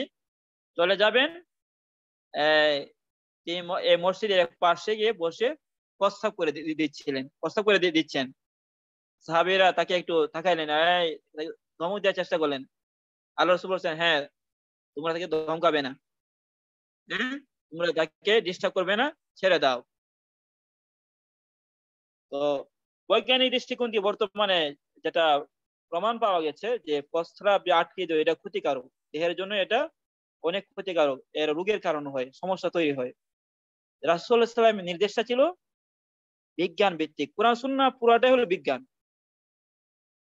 চলে যাবেন তিনি মসজিদের পাশে গিয়ে বসে প্রস্তাব করে দিচ্ছিলেন প্রস্তাব করে দিয়ে দিচ্ছেন সাহাবিরা তাকে একটু তাকাইলেন ধমক দেওয়ার চেষ্টা করলেন আল্লাহ রসুল বলছেন হ্যাঁ তোমরা তাকে ধমকাবে না হ্যাঁ তোমরা তাকে ডিস্টার্ব করবে না ছেড়ে দাও তো বৈজ্ঞানিক দৃষ্টিকোণ দিয়ে বর্তমানে যেটা প্রমাণ পাওয়া গেছে যে প্রস্রাব যে আটকে দেয় এটা ক্ষতিকারক দেহের জন্য এটা অনেক ক্ষতিকারক এর রোগের কারণ হয় সমস্যা তৈরি হয় রাসুল ইসলামের নির্দেশটা ছিল বিজ্ঞান ভিত্তিক কোরআন শুননা পুরাটাই হলো বিজ্ঞান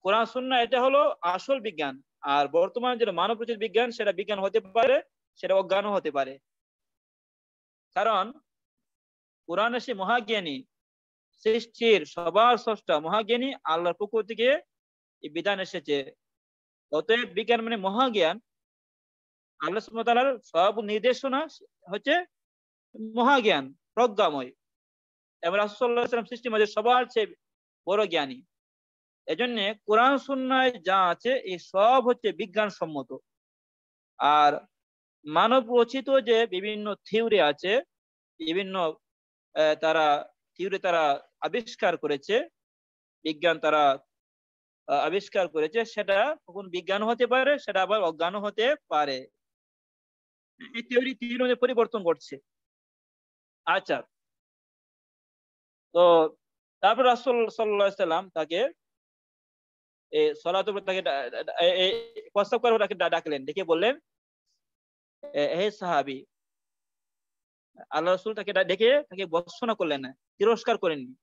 কোরআন সুন্না এটা হলো আসল বিজ্ঞান আর বর্তমান যেটা মানব রচিত বিজ্ঞান সেটা বিজ্ঞান হতে পারে সেটা অজ্ঞানও হতে পারে কারণ কোরআন সে মহাজ্ঞানী সৃষ্টির সবার স্রষ্টা মহাজ্ঞানী আল্লাহর পুকুর থেকে এই বিধান এসেছে অতএব বিজ্ঞান মানে মহাজ্ঞান আল্লাহ সুমতালার সব নির্দেশনা হচ্ছে মহাজ্ঞান প্রজ্ঞাময় এবং রাসুল্লাহাম সৃষ্টির মাঝে সবার চেয়ে বড় জ্ঞানী এজন্য কোরআন সুন্নায় যা আছে এই সব হচ্ছে বিজ্ঞান সম্মত আর মানব রচিত যে বিভিন্ন থিওরি আছে বিভিন্ন তারা থিওরি তারা আবিষ্কার করেছে বিজ্ঞান তারা আবিষ্কার করেছে সেটা কখন বিজ্ঞান হতে পারে সেটা আবার অজ্ঞান হতে পারে এই থিওরি তিন মধ্যে পরিবর্তন ঘটছে আচ্ছা তো তারপর রাসুল সাল্লাহ সাল্লাম তাকে সলাত তাকে ডাকলেন ডেকে বললেন হে সাহাবি আল্লাহ রসুল তাকে ডেকে তাকে বর্ষনা করলেন তিরস্কার করেননি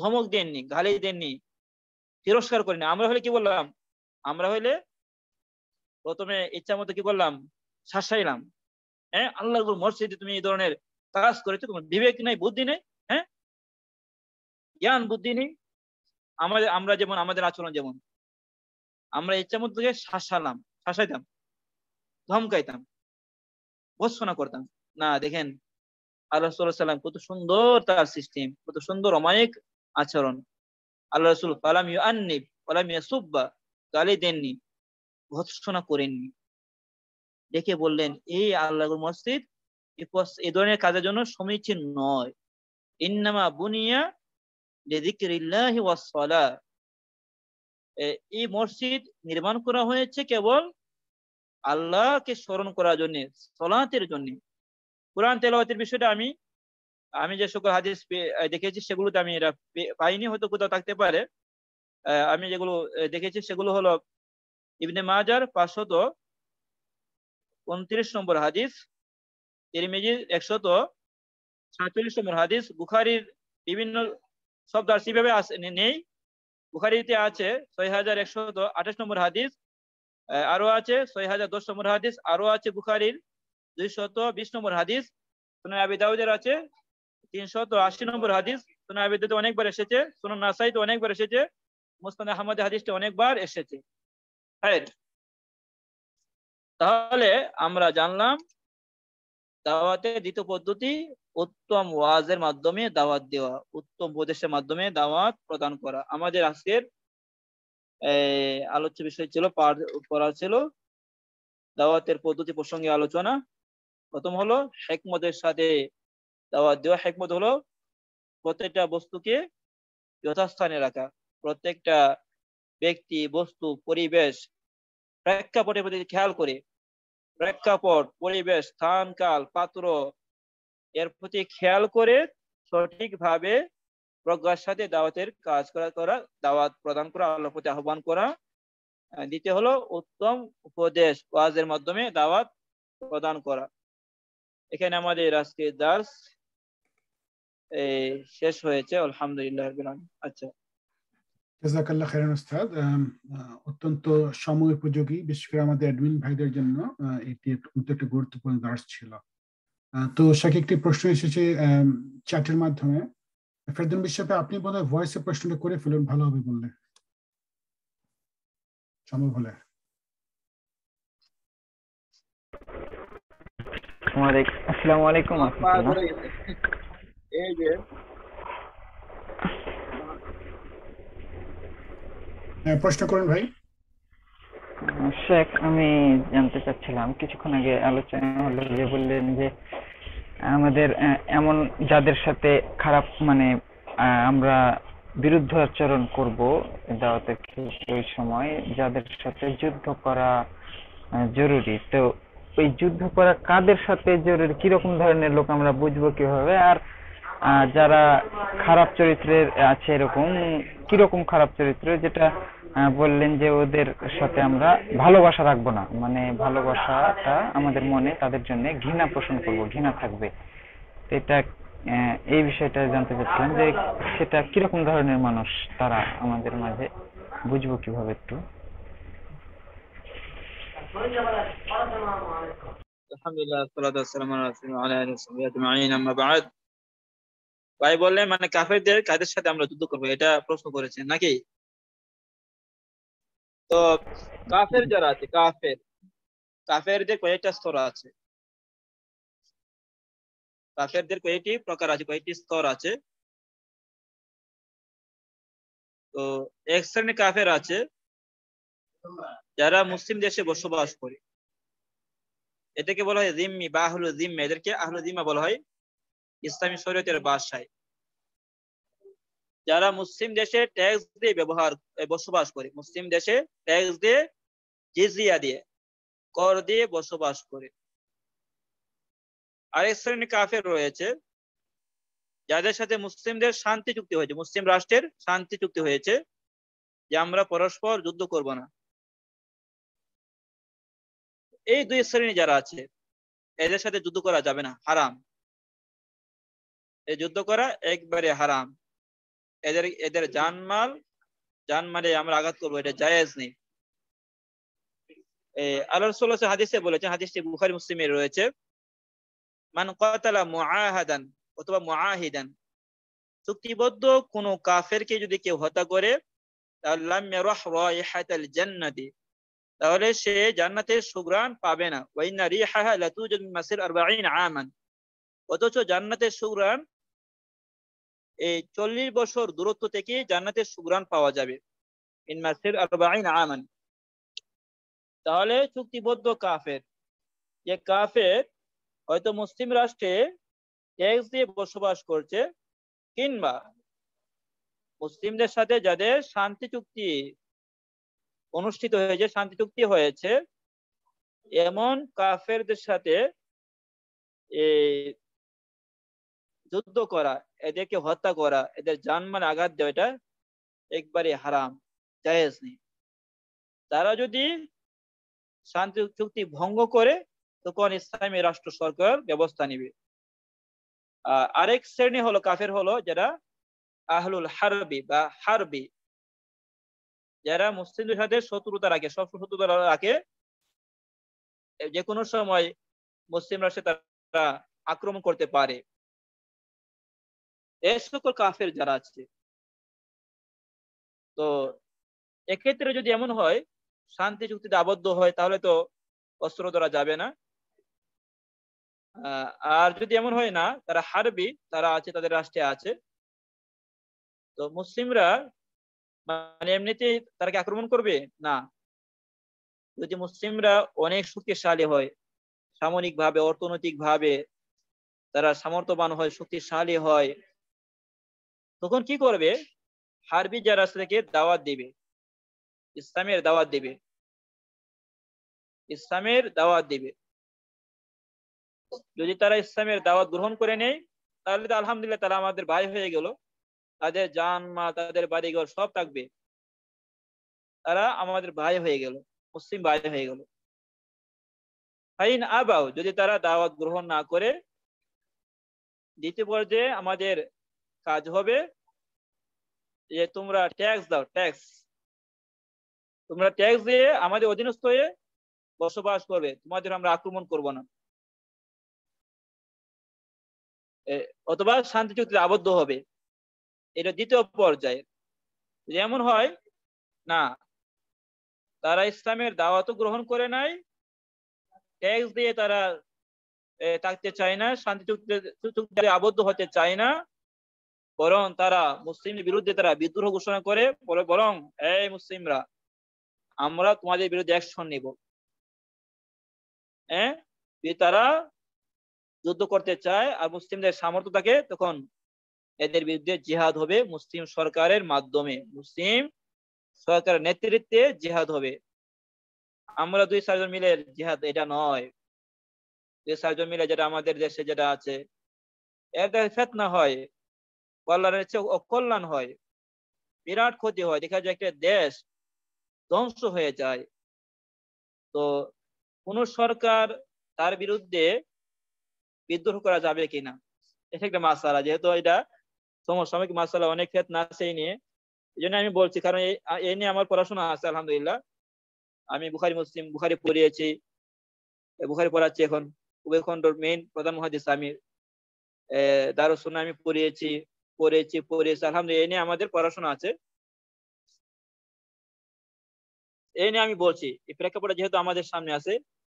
ধমক দেননি গালি দেননি তিরস্কার করেনি আমরা হলে কি বললাম আমরা হইলে প্রথমে ইচ্ছা মতো কি করলাম শাসাইলাম হ্যাঁ আল্লাহর মসজিদে তুমি এই ধরনের কাজ করেছো তোমার বিবেক নেই বুদ্ধি নেই হ্যাঁ জ্ঞান বুদ্ধি নেই আমাদের আমরা যেমন আমাদের আচরণ যেমন আমরা ইচ্ছা মতো শাসালাম শাসাইতাম ধমকাইতাম ঘোষণা করতাম না দেখেন আল্লাহ সাল্লাম কত সুন্দর তার সিস্টেম কত সুন্দর অমায়িক আচরণ আল্লাহ রসুল ফালাম ইউ ফালাম ইয়াসুব্বা গালি দেননি ভৎসনা করেননি দেখে বললেন এই আল্লাহ মসজিদ এ ধরনের কাজের জন্য সমীচীন নয় ইন্নামা বুনিয়া এই মসজিদ নির্মাণ করা হয়েছে কেবল আল্লাহকে স্মরণ করার জন্য সলাতের জন্য কোরআন তেলাওয়াতের বিষয়টা আমি আমি যে সকল হাদিস দেখেছি সেগুলোতে আমি এটা পাইনি হয়তো কোথাও থাকতে পারে আমি যেগুলো দেখেছি সেগুলো হলো ইবনে মাজার পাঁচশত উনত্রিশ নম্বর হাদিস তিরমিজির একশত সাতচল্লিশ নম্বর হাদিস বুখারির বিভিন্ন সব ভাবে এইভাবে নেই বুখারিতে আছে ছয় হাজার একশো আঠাশ নম্বর হাদিস আরো আছে ছয় হাজার দশ নম্বর হাদিস আরো আছে বুখারির শত বিশ নম্বর হাদিস সোনা আবি দাউদের আছে তিনশত আশি নম্বর হাদিস সোনা আবি দাউদ অনেকবার এসেছে সোনা তো অনেকবার এসেছে মুস্তান আহমদ হাদিসটা অনেকবার এসেছে তাহলে আমরা জানলাম দাওয়াতের দ্বিতীয় পদ্ধতি উত্তম ওয়াজের মাধ্যমে দাওয়াত দেওয়া উত্তম উপদেশের মাধ্যমে দাওয়াত প্রদান করা আমাদের আজকের আলোচ্য বিষয় ছিল করা ছিল দাওয়াতের পদ্ধতি প্রসঙ্গে আলোচনা প্রথম হলো হেকমতের সাথে দাওয়াত দেওয়া হেকমত হলো প্রত্যেকটা বস্তুকে যথাস্থানে রাখা প্রত্যেকটা ব্যক্তি বস্তু পরিবেশ প্রেক্ষাপটের প্রতি খেয়াল করে প্রেক্ষাপট পরিবেশ স্থান কাল পাত্র এর প্রতি খেয়াল করে সঠিকভাবে প্রজ্ঞার সাথে দাওয়াতের কাজ করা করা দাওয়াত প্রদান করা আল্লাহর প্রতি আহ্বান করা দ্বিতীয় হলো উত্তম উপদেশ ওয়াজের মাধ্যমে দাওয়াত প্রদান করা এখানে আমাদের আজকে দাস শেষ হয়েছে আলহামদুলিল্লাহ আচ্ছা জাজাকাল্লা খেরেন ওস্তাদ অত্যন্ত সময় উপযোগী বিশেষ করে আমাদের অ্যাডমিন ভাইদের জন্য এটি একটা গুরুত্বপূর্ণ দাস ছিল তো সাকি একটি প্রশ্ন এসেছে চ্যাটের মাধ্যমে ফেরদুন বিশ্বপে আপনি বোধ ভয়েসে প্রশ্নটা করে ফেলুন ভালো হবে বললে সম্ভব হলে আসসালামু আলাইকুম এই হ্যাঁ, প্রশ্ন করুন ভাই শেখ আমি জানতে চাচ্ছিলাম কিছুক্ষণ আগে আলোচনা হলো যে বললেন যে আমাদের এমন যাদের সাথে খারাপ মানে আমরা বিরুদ্ধ আচরণ করব দাওয়াতের ওই সময় যাদের সাথে যুদ্ধ করা জরুরি তো ওই যুদ্ধ করা কাদের সাথে জরুরি কিরকম ধরনের লোক আমরা বুঝবো কিভাবে আর যারা খারাপ চরিত্রের আছে এরকম কিরকম খারাপ চরিত্র যেটা বললেন যে ওদের সাথে আমরা ভালোবাসা রাখবো না মানে ভালোবাসাটা আমাদের মনে তাদের জন্য ঘৃণা পোষণ করব ঘৃণা থাকবে এটা এই বিষয়টা জানতে চাচ্ছিলাম যে সেটা কিরকম ধরনের মানুষ তারা আমাদের মাঝে বুঝবো কিভাবে একটু ভাই বললেন মানে কাফেরদের কাদের সাথে আমরা যুদ্ধ করবো এটা প্রশ্ন করেছেন নাকি তো কাফের যারা আছে কাফের কাফেরদের কয়েকটা স্তর আছে কাফেরদের কয়েকটি প্রকার আছে কয়েকটি স্তর আছে তো এক শ্রেণী কাফের আছে যারা মুসলিম দেশে বসবাস করে এটাকে বলা হয় জিম্মি বা আহলু জিম্মি এদেরকে আহলু জিম্মা বলা হয় ইসলামী শরীয়তের বাসায় যারা মুসলিম দেশে ট্যাক্স দিয়ে ব্যবহার বসবাস করে মুসলিম দেশে ট্যাক্স দিয়ে জিজিয়া দিয়ে কর দিয়ে বসবাস করে আরেক শ্রেণী কাফের রয়েছে যাদের সাথে মুসলিমদের শান্তি চুক্তি হয়েছে মুসলিম রাষ্ট্রের শান্তি চুক্তি হয়েছে যে আমরা পরস্পর যুদ্ধ করব না এই দুই শ্রেণী যারা আছে এদের সাথে যুদ্ধ করা যাবে না হারাম এই যুদ্ধ করা একবারে হারাম এদের এদের জানমাল জানমালে আমরা আঘাত করবো এটা জায়েজ নেই আল্লাহ রসুল্লাহ হাদিসে বলেছে হাদিসটি বুখারি মুসলিমে রয়েছে মান কতালা মুআহাদান অথবা মুআহিদান চুক্তিবদ্ধ কোনো কাফেরকে যদি কেউ হত্যা করে জান্নাতি তাহলে সে জান্নাতের সুগ্রাণ পাবে না ওয়াইনা রিহাহা লাতুজুদ মিন মাসির 40 আমান অথচ জান্নাতের সুগ্রাণ এই চল্লিশ বছর দূরত্ব থেকে জান্নাতের সুগ্রান পাওয়া যাবে আমান তাহলে চুক্তিবদ্ধ কাফের যে কাফের হয়তো মুসলিম রাষ্ট্রে ট্যাক্স দিয়ে বসবাস করছে কিংবা মুসলিমদের সাথে যাদের শান্তি চুক্তি অনুষ্ঠিত হয়েছে শান্তি চুক্তি হয়েছে এমন কাফেরদের সাথে যুদ্ধ করা এদেরকে হত্যা করা এদের জানমান আঘাত দেওয়া এটা একবারে হারাম জায়েজ নেই তারা যদি শান্তি চুক্তি ভঙ্গ করে তখন ইসলামী রাষ্ট্র সরকার ব্যবস্থা নিবে আরেক শ্রেণী হলো কাফের হলো যারা আহলুল হারবি বা হারবি যারা মুসলিমদের সাথে শত্রুতা রাখে সব শত্রুতা রাখে যে কোনো সময় মুসলিম রাষ্ট্রে তারা আক্রমণ করতে পারে এ সকল কাফের যারা আছে তো এক্ষেত্রে যদি এমন হয় শান্তি চুক্তিতে আবদ্ধ হয় তাহলে তো অস্ত্র দ্বারা যাবে না আর যদি এমন হয় না তারা হারবি তারা আছে তাদের রাষ্ট্রে আছে তো মুসলিমরা মানে এমনিতে তারাকে আক্রমণ করবে না যদি মুসলিমরা অনেক শক্তিশালী হয় সামরিক ভাবে অর্থনৈতিক ভাবে তারা সামর্থ্যবান হয় শক্তিশালী হয় তখন কি করবে হারবি যারা থেকে দাওয়াত দিবে ইসলামের দাওয়াত দিবে ইসলামের দাওয়াত দিবে যদি তারা ইসলামের দাওয়াত গ্রহণ করে নেয় তাহলে তো আলহামদুলিল্লাহ তারা আমাদের ভাই হয়ে গেল তাদের জান মা তাদের বাড়িঘর সব থাকবে তারা আমাদের ভাই হয়ে গেল মুসলিম ভাই হয়ে গেল ফাইন আবাও যদি তারা দাওয়াত গ্রহণ না করে দ্বিতীয় পর্যায়ে আমাদের কাজ হবে যে তোমরা ট্যাক্স দাও ট্যাক্স তোমরা ট্যাক্স দিয়ে আমাদের অধীনস্থ হয়ে বসবাস করবে তোমাদের আমরা আক্রমণ করব না অথবা শান্তি চুক্তিতে আবদ্ধ হবে এটা দ্বিতীয় পর্যায়ে যেমন হয় না তারা ইসলামের দাওয়াত গ্রহণ করে নাই ট্যাক্স দিয়ে তারা থাকতে চায় না শান্তি চুক্তিতে আবদ্ধ হতে চায় না বরং তারা মুসলিমের বিরুদ্ধে তারা বিদ্রোহ ঘোষণা করে বরং এই মুসলিমরা আমরা তোমাদের বিরুদ্ধে অ্যাকশন নিব হ্যাঁ তারা যুদ্ধ করতে চায় আর মুসলিমদের সামর্থ্য থাকে তখন এদের বিরুদ্ধে জিহাদ হবে মুসলিম সরকারের মাধ্যমে মুসলিম সরকারের নেতৃত্বে জিহাদ হবে আমরা দুই চারজন মিলে জিহাদ এটা নয় দুই চারজন মিলে যেটা আমাদের দেশে যেটা আছে এর ফেতনা হয় কল্যাণের চেয়ে অকল্যাণ হয় বিরাট ক্ষতি হয় দেখা যায় একটা দেশ ধ্বংস হয়ে যায় তো কোন সরকার তার বিরুদ্ধে বিদ্রোহ করা যাবে কিনা এটা একটা মাসালা যেহেতু এটা সমসাময়িক মাসালা অনেক ক্ষেত না সেই নিয়ে এই জন্য আমি বলছি কারণ এই নিয়ে আমার পড়াশোনা আছে আলহামদুলিল্লাহ আমি বুখারি মুসলিম বুখারি পড়িয়েছি বুখারি পড়াচ্ছি এখন উভয়খণ্ডর মেইন প্রধান মহাদিস আমি দারুসুন আমি পড়িয়েছি পড়েছি পড়েছি আলহামদুলিল্লাহ এ নিয়ে আমাদের পড়াশোনা আছে এ নিয়ে আমি বলছি এই প্রেক্ষাপটে যেহেতু আমাদের সামনে আছে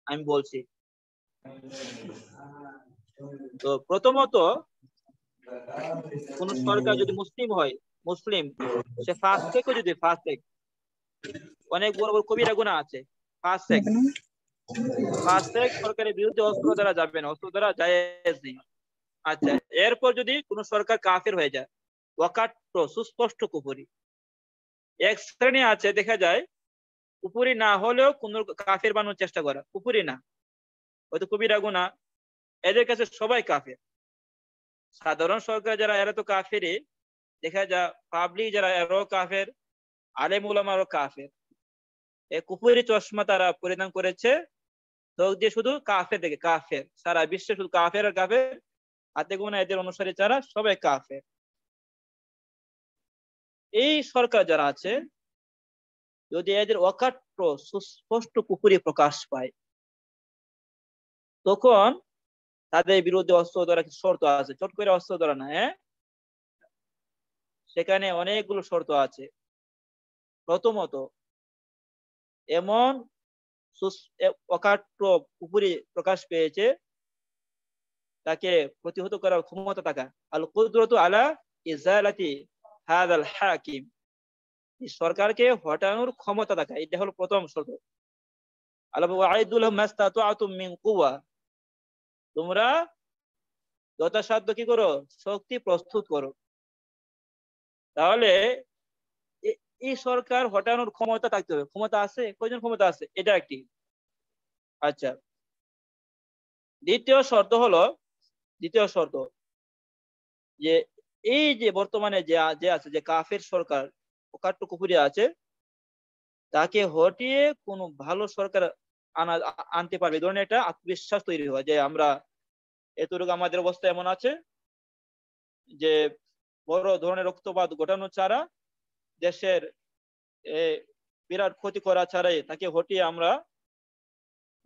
আমি বলছি তো প্রথমত কোন সরকার যদি মুসলিম হয় মুসলিম সে ফার্স্ট থেকে যদি ফার্স্ট অনেক বড় বড় কবিরা গুণা আছে ফার্স্ট ফার্স্ট সরকারের বিরুদ্ধে অস্ত্র দ্বারা যাবে না অস্ত্র দ্বারা যায় নেই আচ্ছা এরপর যদি কোন সরকার কাফের হয়ে যায় ওয়াকাট্ট সুস্পষ্ট কুপুরি এক শ্রেণী আছে দেখা যায় কুপুরি না হলেও কোন কাফের বানানোর চেষ্টা করা কুপুরি না হয়তো কবিরা গুনা এদের কাছে সবাই কাফের সাধারণ সরকার যারা এরা তো কাফেরে দেখা যায় পাবলিক যারা এরাও কাফের আলেম উলামারও কাফের এ কুপুরি চশমা তারা পরিধান করেছে শুধু কাফের দেখে কাফের সারা বিশ্বে শুধু কাফের আর কাফের হাতে গোনা এদের অনুসারী যারা সবাই কাফের এই সরকার যারা আছে যদি এদের অকাট্য সুস্পষ্ট পুকুরে প্রকাশ পায় তখন তাদের বিরুদ্ধে অস্ত্র ধরা শর্ত আছে চট করে অস্ত্র ধরা না হ্যাঁ সেখানে অনেকগুলো শর্ত আছে প্রথমত এমন অকাট্য পুকুরে প্রকাশ পেয়েছে তাকে প্রতিহত করার ক্ষমতা থাকা আল কুদরত আলা ইজালাতি হাদ আল হাকিম সরকারকে হটানোর ক্ষমতা থাকা এটা হলো প্রথম শর্ত তোমরা যথাসাধ্য কি করো শক্তি প্রস্তুত করো তাহলে এই সরকার হটানোর ক্ষমতা থাকতে হবে ক্ষমতা আছে কয়জন ক্ষমতা আছে এটা একটি আচ্ছা দ্বিতীয় শর্ত হলো দ্বিতীয় শর্ত যে এই যে বর্তমানে যে যে আছে যে কাফের সরকার কাট্টু কুপুরে আছে তাকে হটিয়ে কোন ভালো সরকার আনা আনতে পারবে ধরেন একটা আত্মবিশ্বাস তৈরি হয় যে আমরা এতটুকু আমাদের অবস্থা এমন আছে যে বড় ধরনের রক্তপাত ঘটানো ছাড়া দেশের বিরাট ক্ষতি করা ছাড়াই তাকে হটিয়ে আমরা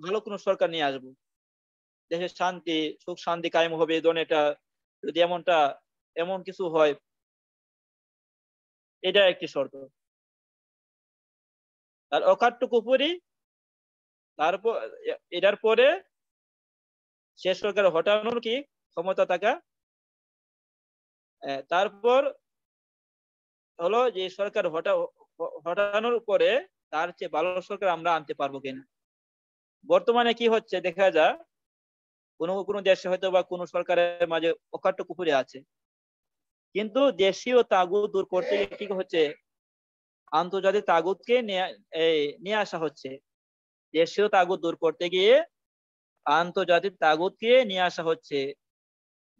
ভালো কোনো সরকার নিয়ে আসবো দেশের শান্তি সুখ শান্তি কায়েম হবে এই ধরনের এটা যদি এমনটা এমন কিছু হয় এটা একটি শর্ত আর অকাট্য কুপুরি তারপর এটার পরে শেষ সরকার হটানোর কি ক্ষমতা থাকা তারপর হলো যে সরকার হটা হটানোর পরে তার চেয়ে ভালো সরকার আমরা আনতে পারবো কিনা বর্তমানে কি হচ্ছে দেখা যায় কোনো কোনো দেশে হয়তো বা কোনো সরকারের মাঝে অকাট্য কুপুরে আছে কিন্তু দেশীয় তাগুদ দূর করতে গিয়ে কি হচ্ছে আন্তর্জাতিক তাগুদকে নিয়ে আসা হচ্ছে দেশীয় তাগুদ দূর করতে গিয়ে আন্তর্জাতিক তাগুদকে নিয়ে আসা হচ্ছে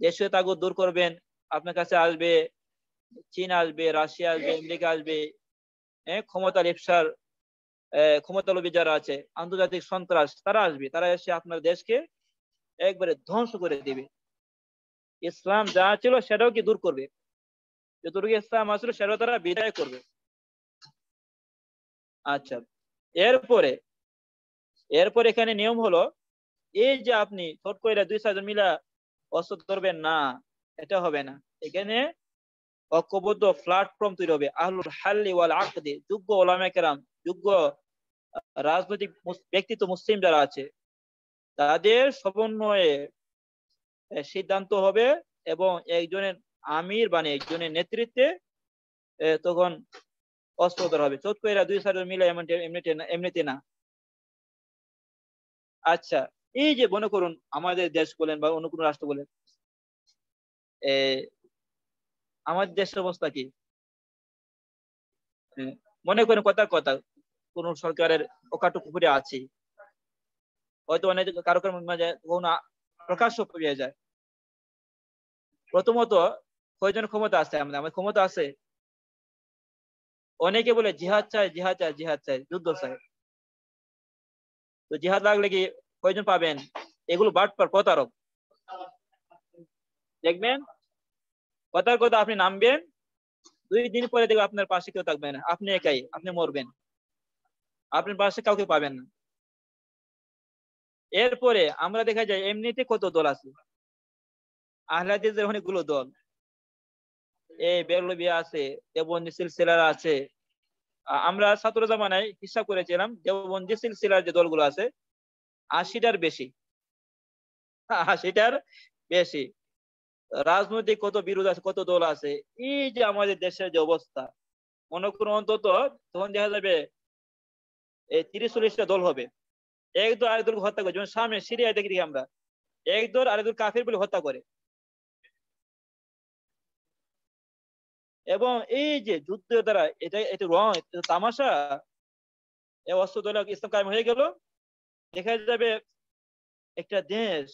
দেশীয় তাগুদ দূর করবেন আপনার কাছে আসবে চীন আসবে রাশিয়া আসবে আমেরিকা আসবে ক্ষমতা ক্ষমতার ক্ষমতা লোভী যারা আছে আন্তর্জাতিক সন্ত্রাস তারা আসবে তারা এসে আপনার দেশকে একবারে ধ্বংস করে দেবে ইসলাম যা ছিল সেটাও কি দূর করবে যতটুকু ইসলাম আসলো সেটাও তারা বিদায় করবে আচ্ছা এরপরে এরপর এখানে নিয়ম হলো এই যে আপনি ছোট করে দুই চারজন মিলা অস্ত করবেন না এটা হবে না এখানে ঐক্যবদ্ধ প্ল্যাটফর্ম তৈরি হবে আহলুল হাল্লি ওয়াল আকদে যোগ্য ওলামা কেরাম যোগ্য রাজনৈতিক ব্যক্তিত্ব মুসলিম যারা আছে তাদের সমন্বয়ে সিদ্ধান্ত হবে এবং একজনের আমির মানে একজনের নেতৃত্বে তখন অস্ত্র হবে চোদ্দ এরা দুই সাইড মিলে এমনিতে না আচ্ছা এই যে মনে করুন আমাদের দেশ বলেন বা অন্য কোনো রাষ্ট্র বলেন আমাদের দেশের অবস্থা কি মনে করেন কথা কথা কোন সরকারের অকাটুকুপুরে আছে হয়তো অনেক কারকের যায় কখনো প্রকাশ্য পেয়ে যায় প্রথমত কয়জন ক্ষমতা আছে আমাদের আমাদের ক্ষমতা আছে অনেকে বলে জিহাদ চাই জিহাদ চাই জিহাদ চাই যুদ্ধ চাই তো জিহাদ লাগলে কি কয়জন পাবেন এগুলো বাটপার প্রতারক দেখবেন কথার কথা আপনি নামবেন দুই দিন পরে দেখবেন আপনার পাশে কেউ থাকবে না আপনি একাই আপনি মরবেন আপনার পাশে কাউকে পাবেন না এরপরে আমরা দেখা যায় এমনিতে কত দল আছে আহলাদিসের অনেকগুলো দল এই বেরলবিয়া আছে দেবন্দি সিলসিলার আছে আমরা ছাত্র জামানায় হিসাব করেছিলাম দেবন্দি সিলসিলার যে দলগুলো আছে আশিটার বেশি আশিটার বেশি রাজনৈতিক কত বিরোধ আছে কত দল আছে এই যে আমাদের দেশের যে অবস্থা মনে করুন অন্তত তখন দেখা যাবে এই তিরিশ চল্লিশটা দল হবে একদল আরেকদলকে হত্যা করে যেমন সামনে সিরিয়ায় দেখি আমরা একদল আরেকদল কাফির বলে হত্যা করে এবং এই যে যুদ্ধের দ্বারা এটা এটা রং তামাশা এ অস্ত্র দল ইসলাম কায়েম হয়ে গেল দেখা যাবে একটা দেশ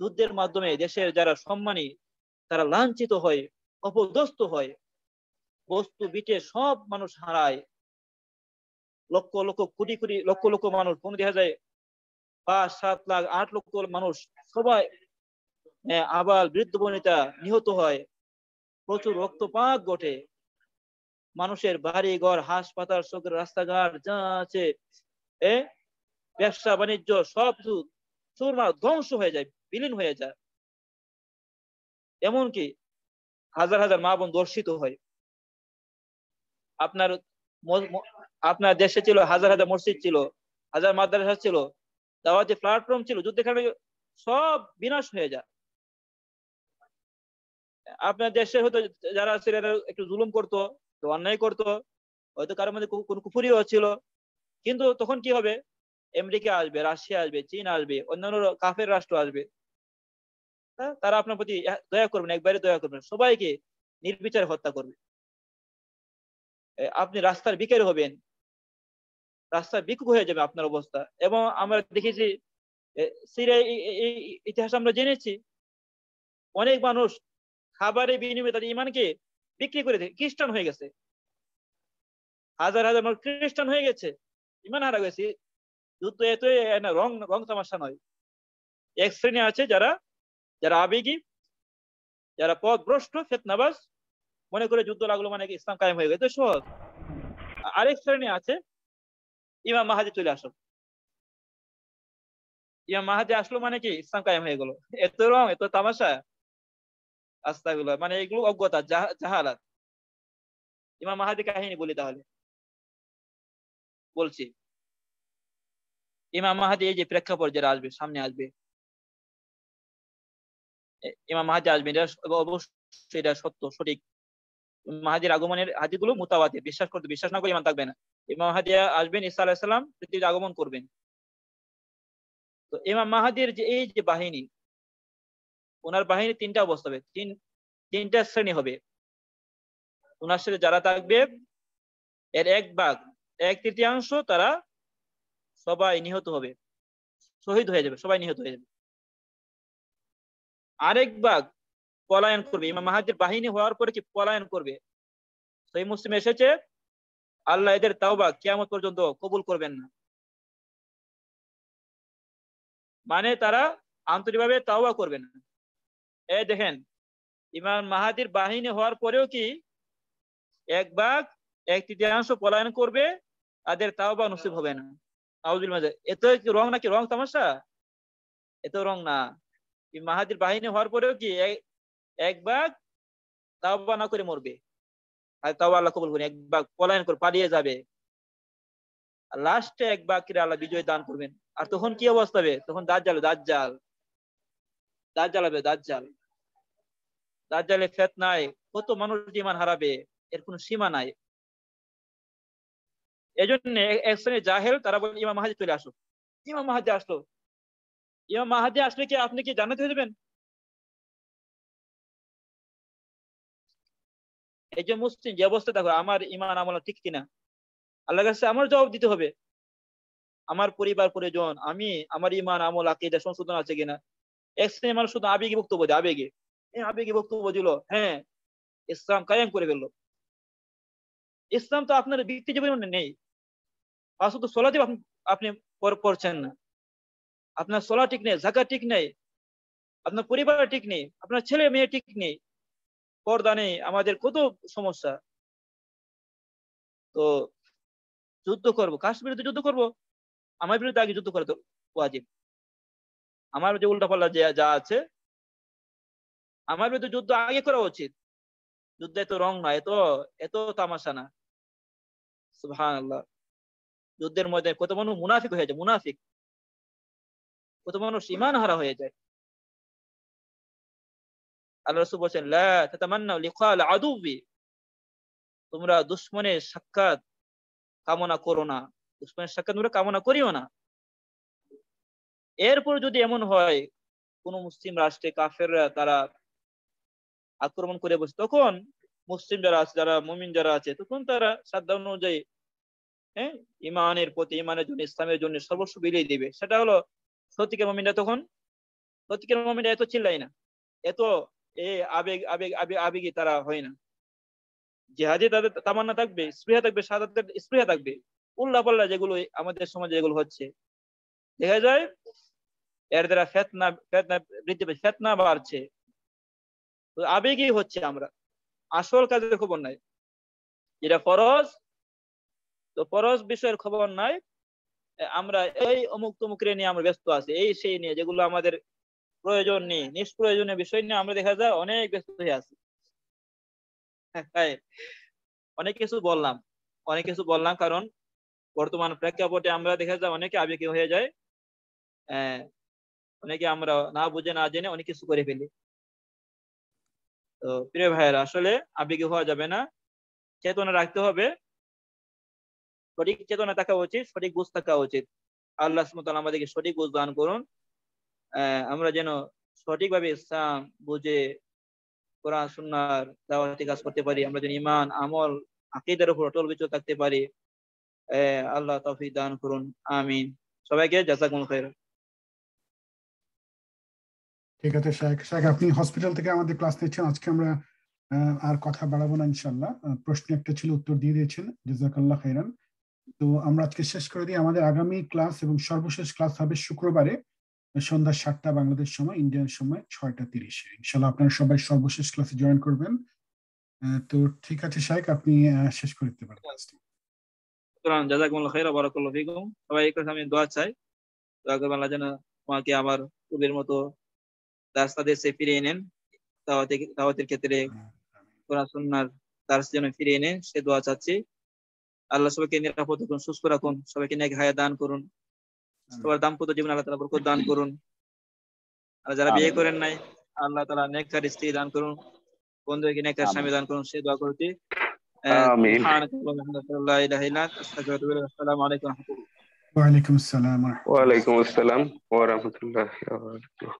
যুদ্ধের মাধ্যমে দেশের যারা সম্মানী তারা লাঞ্ছিত হয় অপদস্ত হয় বস্তু বিটে সব মানুষ হারায় লক্ষ লক্ষ কোটি কোটি লক্ষ লক্ষ মানুষ কোন দেখা যায় পাঁচ সাত লাখ আট লক্ষ মানুষ সবাই আবার বৃদ্ধ বনিতা নিহত হয় প্রচুর রক্তপাত ঘটে মানুষের বাড়ি ঘর হাসপাতাল সকের রাস্তাঘাট যা আছে এ ব্যবসা বাণিজ্য সব সুরমার ধ্বংস হয়ে যায় বিলীন হয়ে যায় এমনকি হাজার হাজার মা বোন দর্শিত হয় আপনার আপনার দেশে ছিল হাজার হাজার মসজিদ ছিল হাজার মাদ্রাসা ছিল দাওয়াতি প্ল্যাটফর্ম ছিল যুদ্ধে কারণে সব বিনাশ হয়ে যায় আপনার দেশে হয়তো যারা ছিলেন একটু জুলুম করতো অন্যায় করতো হয়তো কারোর মধ্যে কোনো কুফুরিও ছিল কিন্তু তখন কি হবে আমেরিকা আসবে রাশিয়া আসবে চীন আসবে অন্যান্য কাফের রাষ্ট্র আসবে হ্যাঁ, তারা আপনার প্রতি দয়া করবেন একবারে দয়া করবেন সবাইকে নির্বিচারে হত্যা করবে আপনি রাস্তার বিকারি হবেন রাস্তার বিকুক হয়ে যাবে আপনার অবস্থা এবং আমরা দেখেছি ইতিহাস আমরা জেনেছি অনেক মানুষ খাবারের বিনিময়ে তাদের ইমানকে বিক্রি করে খ্রিস্টান হয়ে গেছে হাজার হাজার মানুষ খ্রিস্টান হয়ে গেছে ইমান হারা গেছে যুদ্ধ এত রং রং তামাশা নয় এক শ্রেণী আছে যারা যারা আবেগী যারা পথ ভ্রষ্ট ফেতনাবাজ মনে করে যুদ্ধ লাগলো মানে ইসলাম কায়েম হয়ে গেছে সহজ আরেক শ্রেণী আছে ইমাম মাহাজি চলে আসো ইমাম মাহাজি আসলো মানে কি ইসলাম কায়েম হয়ে গেল এত রং এত তামাশা আস্তাগুলো মানে এগুলো অজ্ঞতা জাহালাত ইমাম মাহাজি কাহিনী বলি তাহলে বলছি ইমাম মাহাজি এই যে প্রেক্ষাপট যারা আসবে সামনে আসবে ইমাম মাহাজি আসবে এটা অবশ্যই এটা সত্য সঠিক মাহাজির আগমনের গুলো মোতাবাতির বিশ্বাস করতে বিশ্বাস না করে ইমান থাকবে না ইমাম মাহাদি আসবেন ইসা আলাহিসাল্লাম পৃথিবীতে আগমন করবেন তো ইমাম মাহাদির যে এই যে বাহিনী ওনার বাহিনী তিনটা অবস্থা হবে তিন তিনটা শ্রেণী হবে ওনার সাথে যারা থাকবে এর এক ভাগ এক তৃতীয়াংশ তারা সবাই নিহত হবে শহীদ হয়ে যাবে সবাই নিহত হয়ে যাবে আরেক ভাগ পলায়ন করবে ইমাম মাহাদির বাহিনী হওয়ার পরে কি পলায়ন করবে সেই মুসলিম এসেছে আল্লাহ এদের তাওবা কিয়ামত পর্যন্ত কবুল করবেন না মানে তারা আন্তরিকভাবে তাওবা করবে না এ দেখেন ইমাম মাহাদির বাহিনী হওয়ার পরেও কি এক ভাগ এক তৃতীয়াংশ পলায়ন করবে তাদের তাওবা নসিব হবে না আউজুল মাজে এত কি রং নাকি রং তামাশা এত রং না মাহাদির বাহিনী হওয়ার পরেও কি এক ভাগ তাওবা না করে মরবে আর তাও আল্লাহ কবুল করেন এক ভাগ পলায়ন করে পালিয়ে যাবে লাস্টে এক ভাগ কিরে আল্লাহ বিজয় দান করবেন আর তখন কি অবস্থা হবে তখন জাল জ্বালাবে দাঁত জাল হবে জালে ফেত নাই কত মানুষ ইমান হারাবে এর কোনো সীমা নাই এজন্য এক শ্রেণীর জাহেল তারা বলে ইমাম মাহাজি চলে আসো ইমাম মাহাজি আসলো ইমাম মাহাজি আসলে কি আপনি কি জানাতে হয়ে একজন মুসলিম যে অবস্থা দেখো আমার ইমান আমল ঠিক কিনা আল্লাহ কাছে আমার জবাব দিতে হবে আমার পরিবার পরিজন আমি আমার ইমান আমল আকিদা সংশোধন আছে কিনা এক শ্রেণীর মানুষ শুধু আবেগে বক্তব্য দেয় আবেগে আবেগে বক্তব্য দিল হ্যাঁ ইসলাম কায়েম করে ফেললো ইসলাম তো আপনার ব্যক্তি জীবনে নেই আসলে সোলা সোলাতে আপনি পড়ছেন না আপনার সোলা ঠিক নেই জাকা ঠিক নেই আপনার পরিবার ঠিক নেই আপনার ছেলে মেয়ে ঠিক নেই পর্দা নেই আমাদের কত সমস্যা তো যুদ্ধ করব কার বিরুদ্ধে যুদ্ধ করব আমার বিরুদ্ধে আগে যুদ্ধ করা তো ওয়াজিব আমার যে উল্টা পাল্লা যা আছে আমার বিরুদ্ধে যুদ্ধ আগে করা উচিত যুদ্ধ এত রং না এত এত তামাশা না সুহান যুদ্ধের মধ্যে কত মানুষ মুনাফিক হয়ে যায় মুনাফিক কত মানুষ ইমান হারা হয়ে যায় আল্লাহ রসুল বলছেন আদুবি তোমরা দুশ্মনের সাক্ষাৎ কামনা করো না দুশ্মনের সাক্ষাৎ তোমরা কামনা করিও না এরপর যদি এমন হয় কোন মুসলিম রাষ্ট্রে কাফেররা তারা আক্রমণ করে বসে তখন মুসলিম যারা আছে যারা মুমিন যারা আছে তখন তারা সাধ্য অনুযায়ী হ্যাঁ ইমানের প্রতি ইমানের জন্য ইসলামের জন্য সর্বস্ব বিলিয়ে দিবে সেটা হলো সত্যিকার মমিনরা তখন সত্যিকার মমিনরা এত চিল্লাই না এত এ আবেগ আবেগ আবেগ তারা হয় না জেহাদি তাদের তামান্না থাকবে স্পৃহা থাকবে স্পৃহা থাকবে উল্লা পাল্লা যেগুলো আমাদের সমাজে যেগুলো হচ্ছে দেখা যায় এর দ্বারা ফেতনা ফেতনা বৃদ্ধি ফেতনা বাড়ছে আবেগই হচ্ছে আমরা আসল কাজের খবর নাই যেটা ফরজ তো ফরজ বিষয়ের খবর নাই আমরা এই অমুক তমুক নিয়ে আমরা ব্যস্ত আছি এই সেই নিয়ে যেগুলো আমাদের প্রয়োজন নেই নিষ্প্রয়োজনীয় বিষয় নিয়ে আমরা দেখা যায় অনেক ব্যস্ত হয়ে আছি হ্যাঁ, অনেক কিছু বললাম অনেক কিছু বললাম কারণ বর্তমান প্রেক্ষাপটে আমরা দেখা যায় অনেকে আবেগ হয়ে যায় হ্যাঁ, অনেকে আমরা না বুঝে না জেনে অনেক কিছু করে ফেলি তো প্রিয় ভাইয়ের আসলে আবেগী হওয়া যাবে না চেতনা রাখতে হবে সঠিক চেতনা থাকা উচিত সঠিক বুঝ থাকা উচিত আল্লাহ আমাদেরকে সঠিক বুঝ দান করুন আমরা যেন সঠিকভাবে ইসলাম বুঝে কোরআন সুন্নার দাওয়াতি কাজ করতে পারি আমরা যেন ইমান আমল আকিদার উপর অটল বিচল থাকতে পারি আল্লাহ তফিক দান করুন আমিন সবাইকে জাজাকুম খের ঠিক আছে শেখ শেখ আপনি হসপিটাল থেকে আমাদের ক্লাস নিচ্ছেন আজকে আমরা আর কথা বাড়াবো না ইনশাল্লাহ প্রশ্ন একটা ছিল উত্তর দিয়ে দিয়েছেন জাজাকাল্লাহ খাইরান তো আমরা আজকে শেষ করে দিই আমাদের আগামী ক্লাস এবং সর্বশেষ ক্লাস হবে শুক্রবারে সন্ধ্যা সাতটা বাংলাদেশ সময় ইন্ডিয়ান সময় ছয়টা তিরিশে ইনশাল্লাহ আপনারা সবাই সর্বশেষ ক্লাসে জয়েন করবেন তো ঠিক আছে শাইক আপনি শেষ করে দিতে পারেন সুতরাং জাজাকুমুল্লাহ খাইরা বারাকাল্লাহু ফিকুম সবাই কাছে আমি দোয়া চাই দোয়া করবেন আল্লাহ যেন তোমাকে আবার পূর্বের মতো রাস্তা দেশে ফিরিয়ে নেন তাওয়াতের ক্ষেত্রে কোরআন সুন্নাহর তার যেন ফিরে এনে সে দোয়া চাচ্ছি আল্লাহ সবাইকে নিরাপদ রাখুন সুস্থ রাখুন সবাইকে নেক হায়া দান করুন সবার দাম্পত্য জীবন আল্লাহ তালা বরকত দান করুন আর যারা বিয়ে করেন নাই আল্লাহ তালা নেকার স্ত্রী দান করুন বন্ধুকে নেকার স্বামী দান করুন সে দোয়া করছি আসসালামু আলাইকুম ওয়ালাইকুম আসসালাম ওয়া রাহমাতুল্লাহি ওয়া বারাকাতুহু